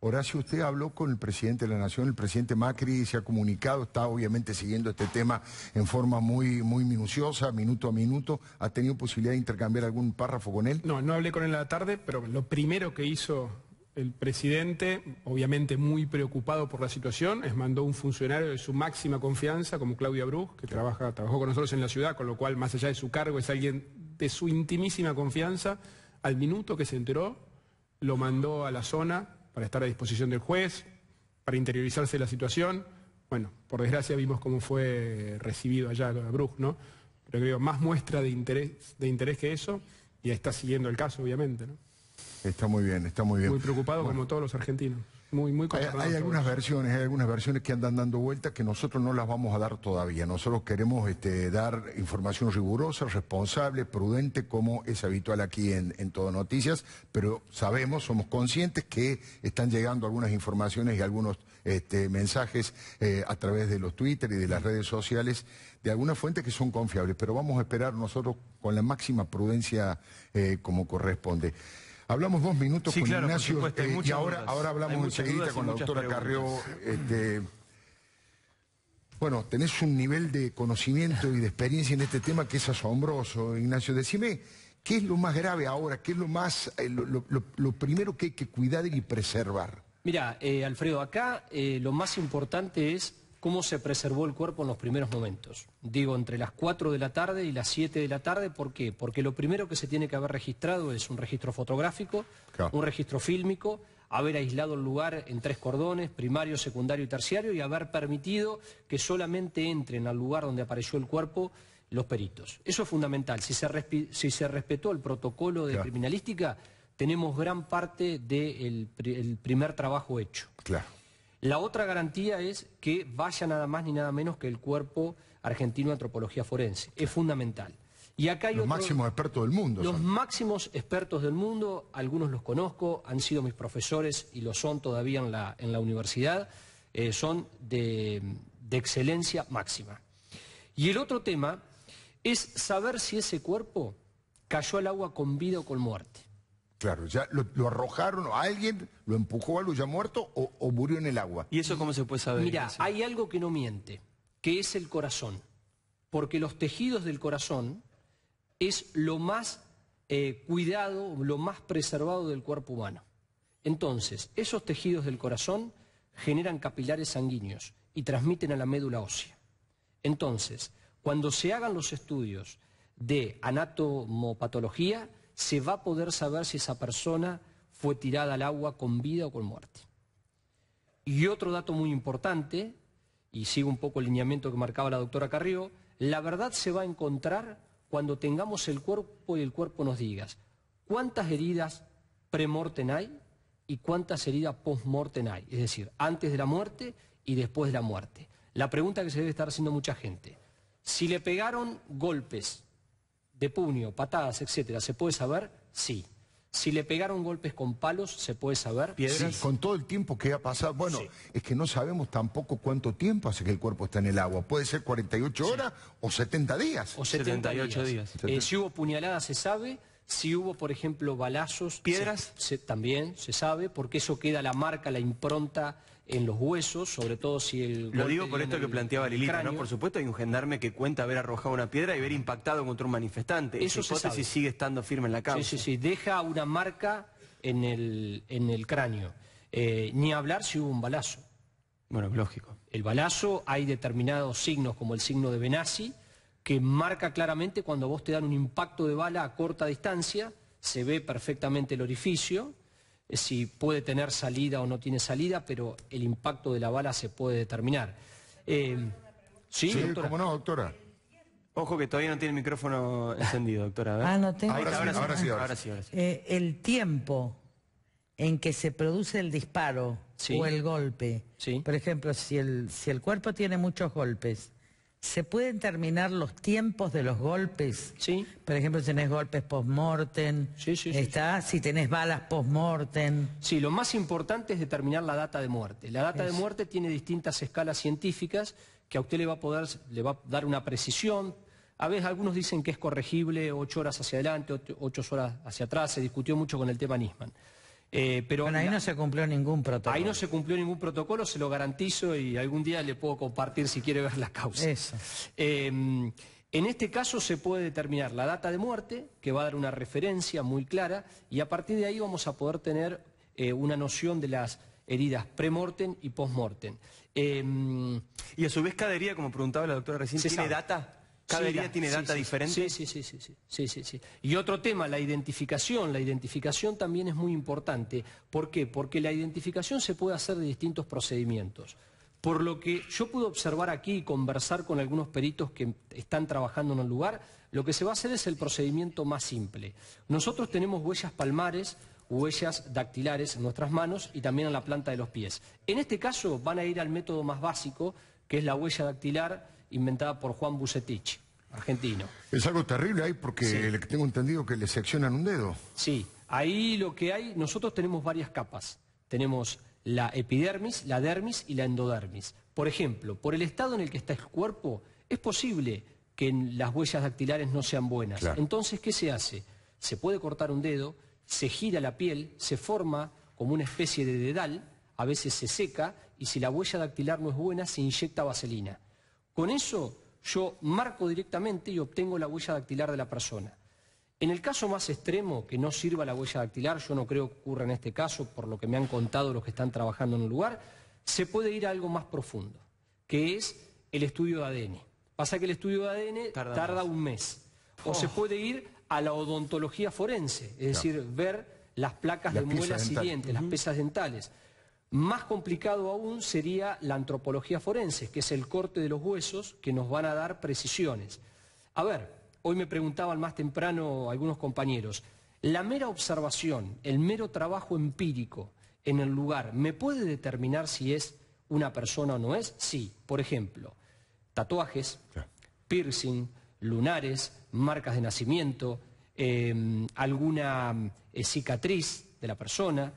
Horacio, usted habló con el presidente de la Nación, el presidente Macri se ha comunicado, está obviamente siguiendo este tema en forma muy, muy minuciosa, minuto a minuto. ¿Ha tenido posibilidad de intercambiar algún párrafo con él? No, no hablé con él a la tarde, pero lo primero que hizo el presidente, obviamente muy preocupado por la situación, es mandó un funcionario de su máxima confianza, como Claudia Brug, que trabaja, trabajó con nosotros en la ciudad, con lo cual, más allá de su cargo, es alguien de su intimísima confianza. Al minuto que se enteró, lo mandó a la zona para estar a disposición del juez, para interiorizarse la situación. Bueno, por desgracia vimos cómo fue recibido allá Bruch, ¿no? Pero creo más muestra de interés, de interés que eso, y está siguiendo el caso, obviamente, ¿no? Está muy bien, está muy bien. Muy preocupado como todos los argentinos hay, algunas versiones, hay algunas versiones que andan dando vueltas que nosotros no las vamos a dar todavía. Nosotros queremos este, dar información rigurosa, responsable, prudente, como es habitual aquí en, Todo Noticias, pero sabemos, somos conscientes que están llegando algunas informaciones y algunos este, mensajes eh, a través de los Twitter y de las redes sociales de algunas fuentes que son confiables, pero vamos a esperar nosotros con la máxima prudencia eh, como corresponde. Hablamos dos minutos con Ignacio eh, y ahora, hablamos enseguida con la doctora Carrió. Este, bueno, tenés un nivel de conocimiento y de experiencia en este tema que es asombroso, Ignacio. Decime, ¿qué es lo más grave ahora? ¿Qué es lo más, eh, lo, primero que hay que cuidar y preservar? Mira, eh, Alfredo, acá lo más importante es cómo se preservó el cuerpo en los primeros momentos. Digo, entre las 4 de la tarde y las 7 de la tarde, ¿por qué? Porque lo primero que se tiene que haber registrado es un registro fotográfico, un registro fílmico, haber aislado el lugar en tres cordones, primario, secundario y terciario, y haber permitido que solamente entren al lugar donde apareció el cuerpo los peritos. Eso es fundamental. Si se, respetó el protocolo de criminalística, tenemos gran parte del primer trabajo hecho. Claro. La otra garantía es que vaya nada más ni nada menos que el cuerpo argentino de antropología forense. Es fundamental. Y acá hay los máximos expertos del mundo. Los máximos expertos del mundo, algunos los conozco, han sido mis profesores y lo son todavía en la, universidad, eh, son de excelencia máxima. Y el otro tema es saber si ese cuerpo cayó al agua con vida o con muerte. Claro, ya lo, arrojaron, a alguien lo empujó a lo ya muerto o, murió en el agua. ¿Y eso cómo se puede saber? Mira, hay algo que no miente, que es el corazón. Porque los tejidos del corazón es lo más eh, cuidado, lo más preservado del cuerpo humano. Entonces, esos tejidos del corazón generan capilares sanguíneos y transmiten a la médula ósea. Entonces, cuando se hagan los estudios de anatomopatología, se va a poder saber si esa persona fue tirada al agua con vida o con muerte. Y otro dato muy importante, y sigo un poco el lineamiento que marcaba la doctora Carrillo, la verdad se va a encontrar cuando tengamos el cuerpo y el cuerpo nos diga cuántas heridas premorten hay y cuántas heridas postmorten hay, es decir, antes de la muerte y después de la muerte. La pregunta que se debe estar haciendo mucha gente, si le pegaron golpes de puño, patadas, etcétera, ¿se puede saber? Sí. Si le pegaron golpes con palos, ¿se puede saber? ¿Piedras? Sí, con todo el tiempo que ha pasado. Bueno, es que no sabemos tampoco cuánto tiempo hace que el cuerpo está en el agua. Puede ser 48 horas o 70 días. O 78 días. Eh, si hubo puñaladas, se sabe. Si hubo, por ejemplo, balazos... ¿Piedras? también se sabe, porque eso queda la marca, la impronta en los huesos, sobre todo si el... Lo digo por esto que planteaba Lilita, ¿no? Por supuesto hay un que cuenta haber arrojado una piedra y haber impactado contra un manifestante. Eso Esa hipótesis sigue estando firme en la causa. Sí, sí, sí, deja una marca en el, en el cráneo. Eh, ni hablar si hubo un balazo. Bueno, lógico. El balazo, hay determinados signos, como el signo de Benassi, que marca claramente cuando vos te dan un impacto de bala a corta distancia, se ve perfectamente el orificio, si puede tener salida o no tiene salida, pero el impacto de la bala se puede determinar. Eh, sí, no, doctora? Ojo que todavía no tiene el micrófono *laughs* encendido, doctora. Ah, no tengo. el tiempo en que se produce el disparo o el golpe. Por ejemplo, si el, si el cuerpo tiene muchos golpes, ¿Se pueden terminar los tiempos de los golpes? Sí. Por ejemplo, si tenés golpes post-mortem. si tenés balas post-mortem. Sí, lo más importante es determinar la data de muerte. La data de muerte tiene distintas escalas científicas que a usted le va a poder, le va a dar una precisión. A veces algunos dicen que es corregible ocho horas hacia adelante, ocho horas hacia atrás. Se discutió mucho con el tema Nisman. Eh, pero bueno, ahí no se cumplió ningún protocolo. Ahí no se cumplió ningún protocolo, se lo garantizo y algún día le puedo compartir si quiere ver las causas. Em, en este caso se puede determinar la data de muerte, que va a dar una referencia muy clara, y a partir de ahí vamos a poder tener eh, una noción de las heridas premorten y postmortem. Em, y a su vez cada como preguntaba la doctora recién, ¿tiene data? Cada día tiene data sí, Sí sí sí, sí, sí, sí, Y otro tema, la identificación. La identificación también es muy importante. ¿Por qué? Porque la identificación se puede hacer de distintos procedimientos. Por lo que yo pude observar aquí y conversar con algunos peritos que están trabajando en un lugar, lo que se va a hacer es el procedimiento más simple. Nosotros tenemos huellas palmares, huellas dactilares en nuestras manos y también en la planta de los pies. En este caso van a ir al método más básico, que es la huella dactilar inventada por Juan Bucetich, argentino. Es algo terrible ahí porque tengo entendido que le seccionan un dedo. Sí, ahí lo que hay, nosotros tenemos varias capas. Tenemos la epidermis, la dermis y la endodermis. Por ejemplo, por el estado en el que está el cuerpo, es posible que las huellas dactilares no sean buenas. Entonces, ¿qué se hace? Se puede cortar un dedo, se gira la piel, se forma como una especie de dedal, a veces se seca y si la huella dactilar no es buena, se inyecta vaselina. Con eso yo marco directamente y obtengo la huella dactilar de la persona. En el caso más extremo, que no sirva la huella dactilar, yo no creo que ocurra en este caso, por lo que me han contado los que están trabajando en un lugar, se puede ir a algo más profundo, que es el estudio de ADN. Pasa que el estudio de ADN tarda, un mes. O se oh. puede ir a la odontología forense, es decir, ver las placas de muelas y las pesas dentales. Más complicado aún sería la antropología forense, que es el corte de los huesos que nos van a dar precisiones. A ver, hoy me preguntaban más temprano algunos compañeros, la mera observación, el mero trabajo empírico en el lugar, ¿me puede determinar si es una persona o no es? Sí, por ejemplo, tatuajes, piercing, lunares, marcas de nacimiento, em, alguna eh, cicatriz de la persona,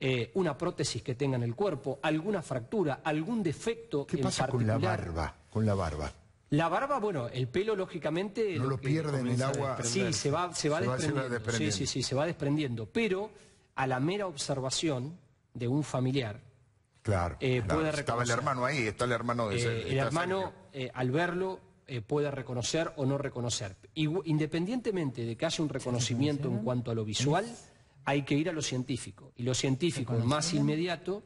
eh, una prótesis que tenga en el cuerpo, alguna fractura, algún defecto. ¿Qué en pasa con la barba? Con la barba. La barba, bueno, el pelo lógicamente... No lo, pierde en el agua. Sí, se va, se va, desprendiendo. Sí, sí, sí, se va desprendiendo. Pero a la mera observación de un familiar... Claro, eh, estaba el hermano ahí, está el hermano de eh, ese, El hermano, al verlo, puede reconocer o no reconocer. independientemente de que haya un reconocimiento en cuanto a lo visual hay que ir a lo científico. Y lo científico más inmediato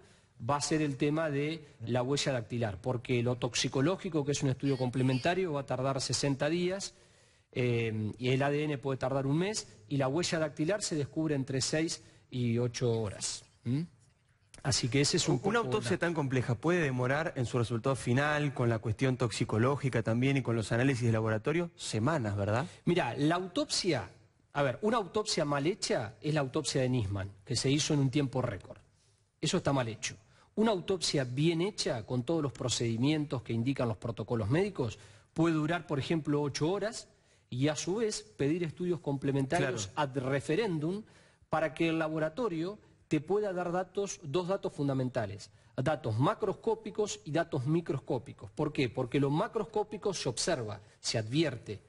va a ser el tema de la huella dactilar, porque lo toxicológico, que es un estudio complementario, va a tardar 60 días eh, y el ADN puede tardar un mes, y la huella dactilar se descubre entre 6 y 8 horas. Así que ese es un... Una autopsia tan compleja puede demorar en su resultado final, con la cuestión toxicológica también y con los análisis de laboratorio, semanas, ¿verdad? Mira, la autopsia a ver, una autopsia mal hecha es la autopsia de Nisman, que se hizo en un tiempo récord. Eso está mal hecho. Una autopsia bien hecha, con todos los procedimientos que indican los protocolos médicos, puede durar, por ejemplo, ocho horas y a su vez pedir estudios complementarios ad referéndum para que el laboratorio te pueda dar datos, dos datos fundamentales, datos macroscópicos y datos microscópicos. ¿Por qué? Porque lo macroscópico se observa, se advierte,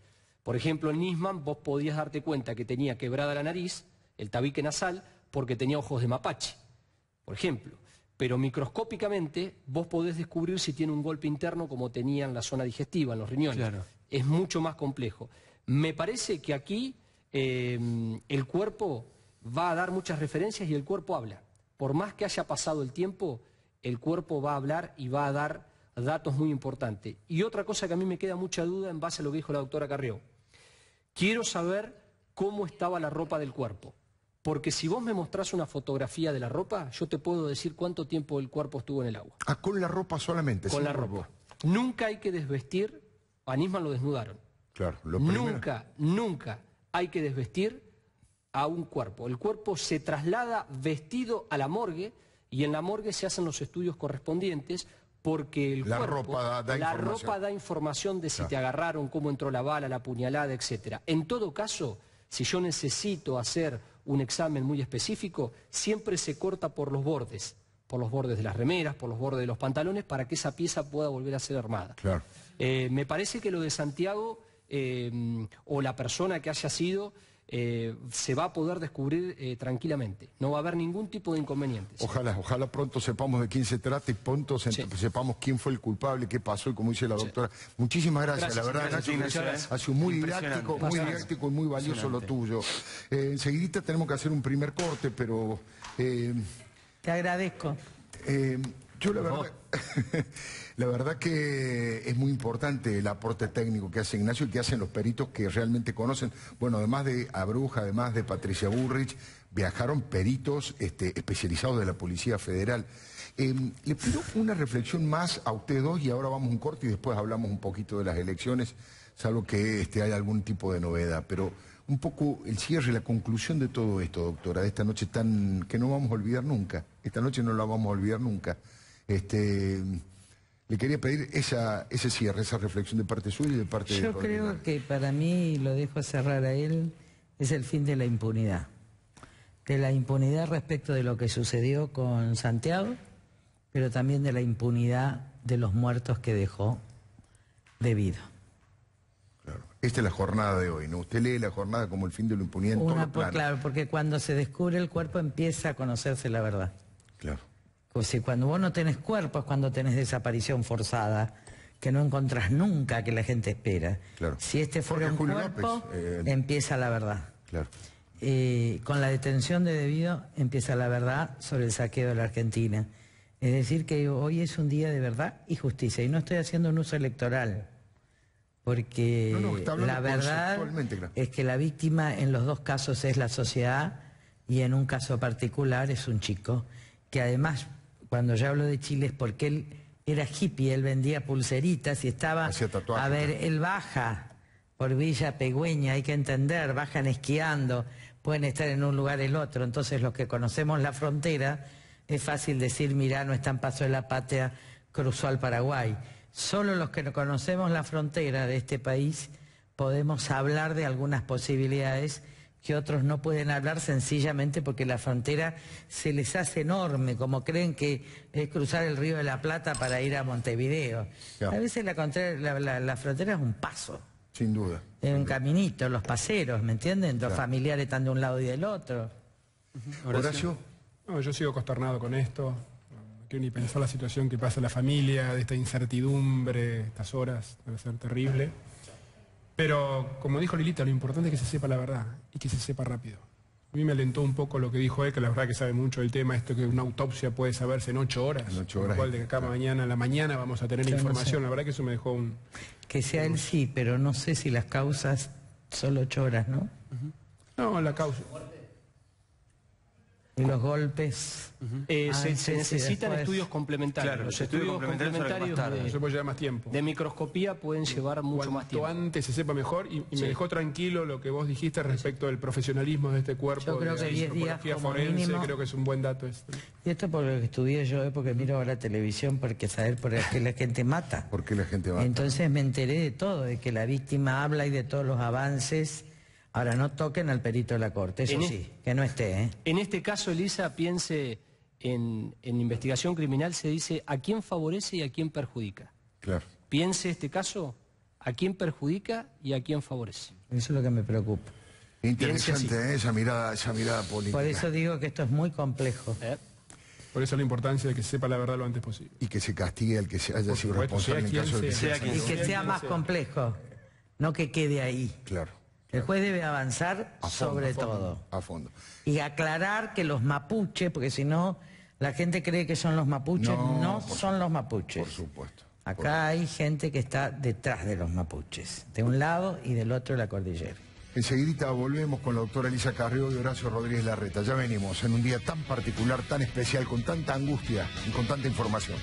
por ejemplo, en Nisman vos podías darte cuenta que tenía quebrada la nariz, el tabique nasal, porque tenía ojos de mapache, por ejemplo. Pero microscópicamente vos podés descubrir si tiene un golpe interno como tenía en la zona digestiva, en los riñones. Es mucho más complejo. Me parece que aquí em, el cuerpo va a dar muchas referencias y el cuerpo habla. Por más que haya pasado el tiempo, el cuerpo va a hablar y va a dar datos muy importantes. Y otra cosa que a mí me queda mucha duda en base a lo que dijo la doctora Carrió Quiero saber cómo estaba la ropa del cuerpo. Porque si vos me mostrás una fotografía de la ropa, yo te puedo decir cuánto tiempo el cuerpo estuvo en el agua. Ah, con la ropa solamente. Con la ropa. Nunca hay que desvestir. A lo desnudaron. Claro, Nunca, nunca hay que desvestir a un cuerpo. El cuerpo se traslada vestido a la morgue y en la morgue se hacen los estudios correspondientes porque el la cuerpo, ropa da, la ropa da información de si te agarraron, cómo entró la bala, la puñalada, etc. En todo caso, si yo necesito hacer un examen muy específico, siempre se corta por los bordes, por los bordes de las remeras, por los bordes de los pantalones, para que esa pieza pueda volver a ser armada. Claro. Eh, me parece que lo de Santiago eh, o la persona que haya sido eh, se va a poder descubrir eh, tranquilamente. No va a haber ningún tipo de inconveniente. Ojalá, ojalá pronto sepamos de quién se trata y pronto sepamos quién fue el culpable, qué pasó y como dice la doctora. Muchísimas gracias, la verdad, gracias, Nacho, ¿eh? ha sido muy didáctico, muy didáctico y muy valioso lo tuyo. Eh, enseguidita tenemos que hacer un primer corte, pero... Te agradezco. Yo *laughs* la verdad, que es muy importante el aporte técnico que hace Ignacio y que hacen los peritos que realmente conocen. Bueno, además de Abruja, además de Patricia Burrich, viajaron peritos este, especializados de la Policía Federal. Em, le pido una reflexión más a ustedes dos y ahora vamos un corte y después hablamos un poquito de las elecciones, salvo que este, haya algún tipo de novedad. Pero un poco el cierre, la conclusión de todo esto, doctora, de esta noche tan que no vamos a olvidar nunca. Esta noche no la vamos a olvidar nunca. Este, le quería pedir esa, ese cierre, esa reflexión de parte suya y de parte Yo creo que para mí, lo dejo a cerrar a él, es el fin de la impunidad. De la impunidad respecto de lo que sucedió con Santiago, pero también de la impunidad de los muertos que dejó debido. Claro. Esta es la jornada de hoy, ¿no? Usted lee la jornada como el fin de lo impunidad. claro, porque cuando se descubre el cuerpo empieza a conocerse la verdad. Claro. O sea, cuando vos no tenés cuerpo es cuando tenés desaparición forzada, que no encontrás nunca que la gente espera. Si este fuera un cuerpo, eh, empieza la verdad. Claro. Eh, con la detención de Debido empieza la verdad sobre el saqueo de la Argentina. Es decir, que hoy es un día de verdad y justicia. Y no estoy haciendo un uso electoral, porque la verdad es que la víctima en los dos casos es la sociedad y en un caso particular es un chico que además cuando yo hablo de Chile es porque él era hippie, él vendía pulseritas y estaba... a ver, él baja por Villa Pegüeña, hay que entender, bajan esquiando, pueden estar en un lugar el otro. Entonces los que conocemos la frontera, es fácil decir, mirá, no están en Paso de la Patria, cruzó al Paraguay. Solo los que no conocemos la frontera de este país podemos hablar de algunas posibilidades que otros no pueden hablar sencillamente porque la frontera se les hace enorme, como creen que es cruzar el río de la Plata para ir a Montevideo. A veces la, frontera es un paso. Sin duda. Es un caminito, los paseros, ¿me entienden? Los familiares están de un lado y del otro. Horacio. yo sigo consternado con esto. No quiero ni pensar la situación que pasa la familia, de esta incertidumbre, estas horas, debe ser terrible. Pero, como dijo Lilita, lo importante es que se sepa la verdad y que se sepa rápido. A mí me alentó un poco lo que dijo él, que la verdad que sabe mucho del tema, esto que una autopsia puede saberse en ocho horas. horas. Lo cual de acá mañana, a la mañana vamos a tener información. La verdad que eso me dejó un... Que sea él sí, pero no sé si las causas solo ocho horas, ¿no? No, la causa los golpes. Eh, se, necesitan estudios complementarios. Claro, los estudios, complementarios, de, microscopía pueden llevar mucho más tiempo. antes se sepa mejor y, me dejó tranquilo lo que vos dijiste respecto del profesionalismo de este cuerpo. Yo creo que 10 días creo que es un buen dato esto. Y esto por lo que estudié yo, eh, porque miro ahora televisión, porque saber por qué la gente mata. ¿Por qué la gente mata? Entonces me enteré de todo, de que la víctima habla y de todos los avances Ahora, no toquen al perito de la corte, eso sí, que no esté. ¿eh? En este caso, Elisa, piense en, investigación criminal, se dice a quién favorece y a quién perjudica. Claro. Piense este caso a quién perjudica y a quién favorece. Eso es lo que me preocupa. Interesante ¿eh? esa, mirada, esa mirada política. Por eso digo que esto es muy complejo. Eh. Por eso la importancia de que sepa la verdad lo antes posible. Y que se castigue al que se haya sido responsable en caso de que sea, Y que sea más complejo, no que quede ahí. Claro. El juez debe avanzar sobre todo. A fondo. Y aclarar que los mapuches, porque si no, la gente cree que son los mapuches, no, son los mapuches. Por supuesto. Acá hay gente que está detrás de los mapuches, de un lado y del otro la cordillera. Enseguida volvemos con la doctora Elisa Carrió y Horacio Rodríguez Larreta. Ya venimos en un día tan particular, tan especial, con tanta angustia y con tanta información.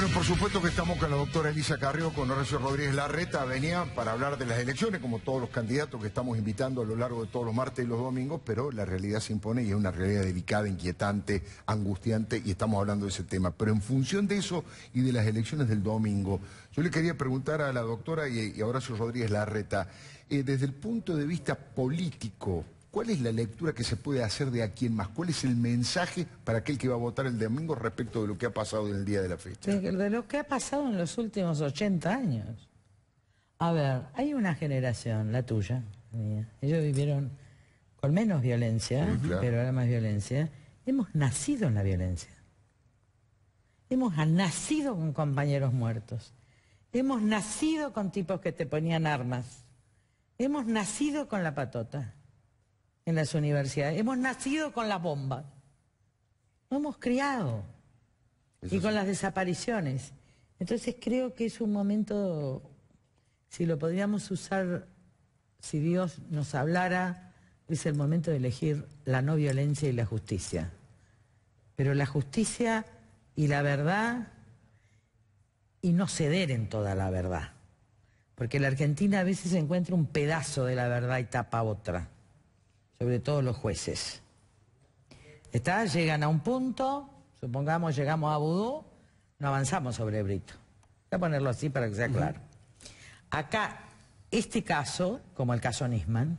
Bueno, por supuesto que estamos con la doctora Elisa Carrió, con Horacio Rodríguez Larreta, venía para hablar de las elecciones, como todos los candidatos que estamos invitando a lo largo de todos los martes y los domingos, pero la realidad se impone y es una realidad delicada, inquietante, angustiante, y estamos hablando de ese tema. Pero en función de eso y de las elecciones del domingo, yo le quería preguntar a la doctora y, a Horacio Rodríguez Larreta, eh, desde el punto de vista político, ¿Cuál es la lectura que se puede hacer de aquí en más? ¿Cuál es el mensaje para aquel que va a votar el domingo respecto de lo que ha pasado en el día de la fecha? De, lo que ha pasado en los últimos 80 años. A ver, hay una generación, la tuya, Ellos vivieron con menos violencia, pero ahora más violencia. Hemos nacido en la violencia. Hemos nacido con compañeros muertos. Hemos nacido con tipos que te ponían armas. Hemos nacido con la patota en las universidades. Hemos nacido con la bomba, no hemos criado. y con las desapariciones. Entonces creo que es un momento, si lo podríamos usar, si Dios nos hablara, es el momento de elegir la no violencia y la justicia. Pero la justicia y la verdad y no ceder en toda la verdad. Porque la Argentina a veces encuentra un pedazo de la verdad y tapa otra sobre todo los jueces. llegan a un punto, supongamos llegamos a Vudú, no avanzamos sobre Brito. Voy a ponerlo así para que sea claro. Acá, este caso, como el caso Nisman,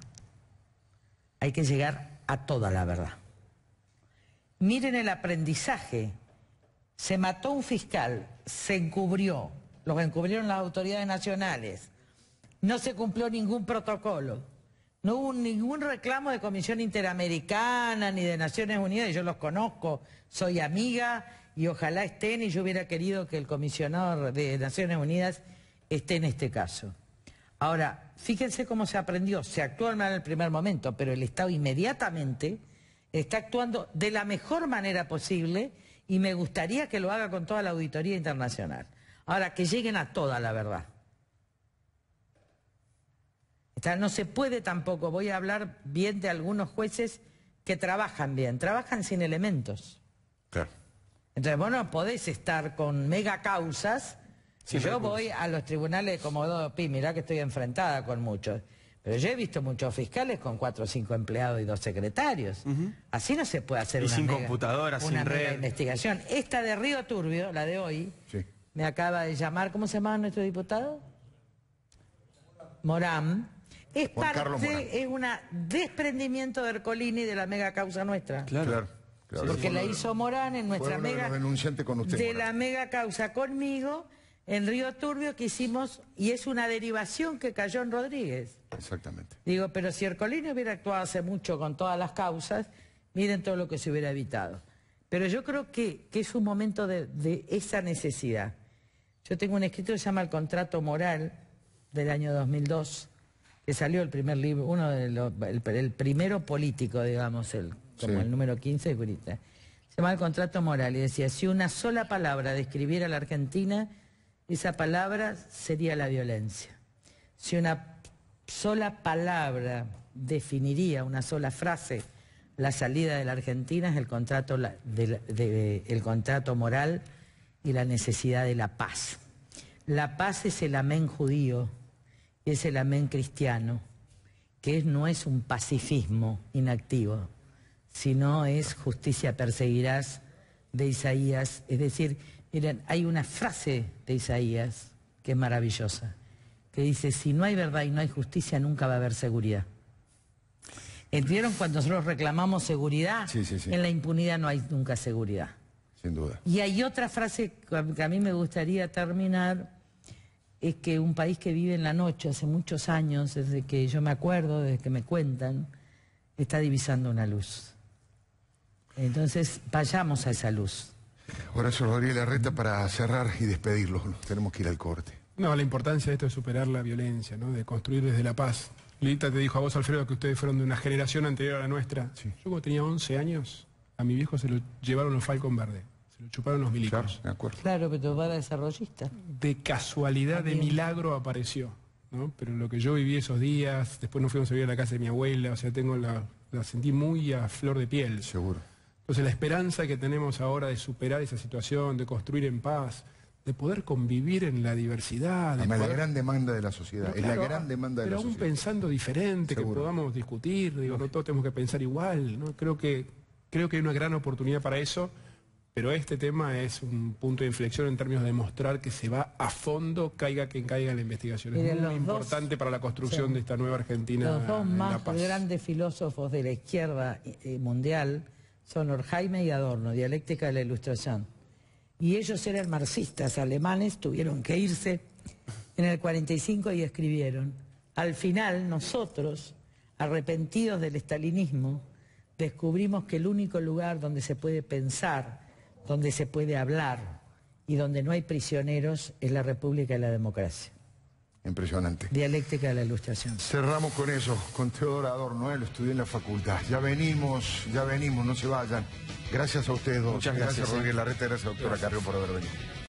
hay que llegar a toda la verdad. Miren el aprendizaje. Se mató un fiscal, se encubrió, lo encubrieron las autoridades nacionales, no se cumplió ningún protocolo. No hubo ningún reclamo de Comisión Interamericana ni de Naciones Unidas, yo los conozco, soy amiga y ojalá estén, y yo hubiera querido que el comisionado de Naciones Unidas esté en este caso. Ahora, fíjense cómo se aprendió, se actuó mal en el primer momento, pero el Estado inmediatamente está actuando de la mejor manera posible y me gustaría que lo haga con toda la auditoría internacional. Ahora, que lleguen a toda la verdad no se puede tampoco, voy a hablar bien de algunos jueces que trabajan bien, trabajan sin elementos. Claro. Entonces, vos no podés estar con mega causas. Si yo voy a los tribunales como Comodoro oh, Pi, mirá que estoy enfrentada con muchos. Pero yo he visto muchos fiscales con cuatro o cinco empleados y dos secretarios. Así no se puede hacer una, sin sin investigación. Esta de Río Turbio, la de hoy, me acaba de llamar, ¿cómo se llama nuestro diputado? Morán es parte, es un desprendimiento de Ercolini de la mega causa nuestra. Claro. claro, claro. Porque la hizo Morán en nuestra mega. De, la mega causa conmigo en Río Turbio que hicimos, y es una derivación que cayó en Rodríguez. Exactamente. Digo, pero si Ercolini hubiera actuado hace mucho con todas las causas, miren todo lo que se hubiera evitado. Pero yo creo que, es un momento de, de esa necesidad. Yo tengo un escrito que se llama El Contrato Moral del año 2002 que salió el primer libro, uno de el, primero político, digamos, como el número 15 de Se llama El contrato moral y decía, si una sola palabra describiera a la Argentina, esa palabra sería la violencia. Si una sola palabra definiría, una sola frase, la salida de la Argentina es el contrato, el contrato moral y la necesidad de la paz. La paz es el amén judío es el amén cristiano, que no es un pacifismo inactivo, sino es justicia perseguirás de Isaías. Es decir, miren, hay una frase de Isaías que es maravillosa, que dice, si no hay verdad y no hay justicia, nunca va a haber seguridad. ¿Entendieron cuando nosotros reclamamos seguridad? En la impunidad no hay nunca seguridad. Sin duda. Y hay otra frase que a mí me gustaría terminar, es que un país que vive en la noche hace muchos años, desde que yo me acuerdo, desde que me cuentan, está divisando una luz. Entonces, vayamos a esa luz. Ahora Horacio la Larreta, para cerrar y despedirlo, tenemos que ir al corte. No, la importancia de esto es superar la violencia, ¿no? de construir desde la paz. Lita te dijo a vos, Alfredo, que ustedes fueron de una generación anterior a la nuestra. Yo cuando tenía 11 años, a mi viejo se lo llevaron los Falcon Verde lo chuparon los militares, Claro, de acuerdo. Claro, pero para desarrollista. De casualidad, de milagro apareció. ¿no? Pero lo que yo viví esos días, después no fuimos a vivir a la casa de mi abuela, o sea, tengo la, la sentí muy a flor de piel. Seguro. Entonces la esperanza que tenemos ahora de superar esa situación, de construir en paz, de poder convivir en la diversidad. De la gran demanda de la sociedad, es la gran demanda de la sociedad. Pero aún pensando diferente, que podamos discutir, digo, no todos tenemos que pensar igual, ¿no? Creo que, creo que hay una gran oportunidad para eso. Pero este tema es un punto de inflexión en términos de mostrar que se va a fondo, caiga quien caiga en la investigación. Es muy importante para la construcción de esta nueva Argentina. Los dos más grandes filósofos de la izquierda eh, eh, mundial son Orjaime y Adorno, dialéctica de la ilustración. Y ellos eran marxistas alemanes, tuvieron que irse en el 45 y escribieron. Al final, nosotros, arrepentidos del estalinismo, descubrimos que el único lugar donde se puede pensar donde se puede hablar y donde no hay prisioneros es la República y la democracia. Impresionante. Dialéctica de la Ilustración. Cerramos con eso, con Teodoro Adorno, estudié en la facultad. Ya venimos, ya venimos, no se vayan. Gracias a ustedes Muchas gracias. Gracias, Rodríguez Larreta, gracias, doctora Carrió, por haber venido.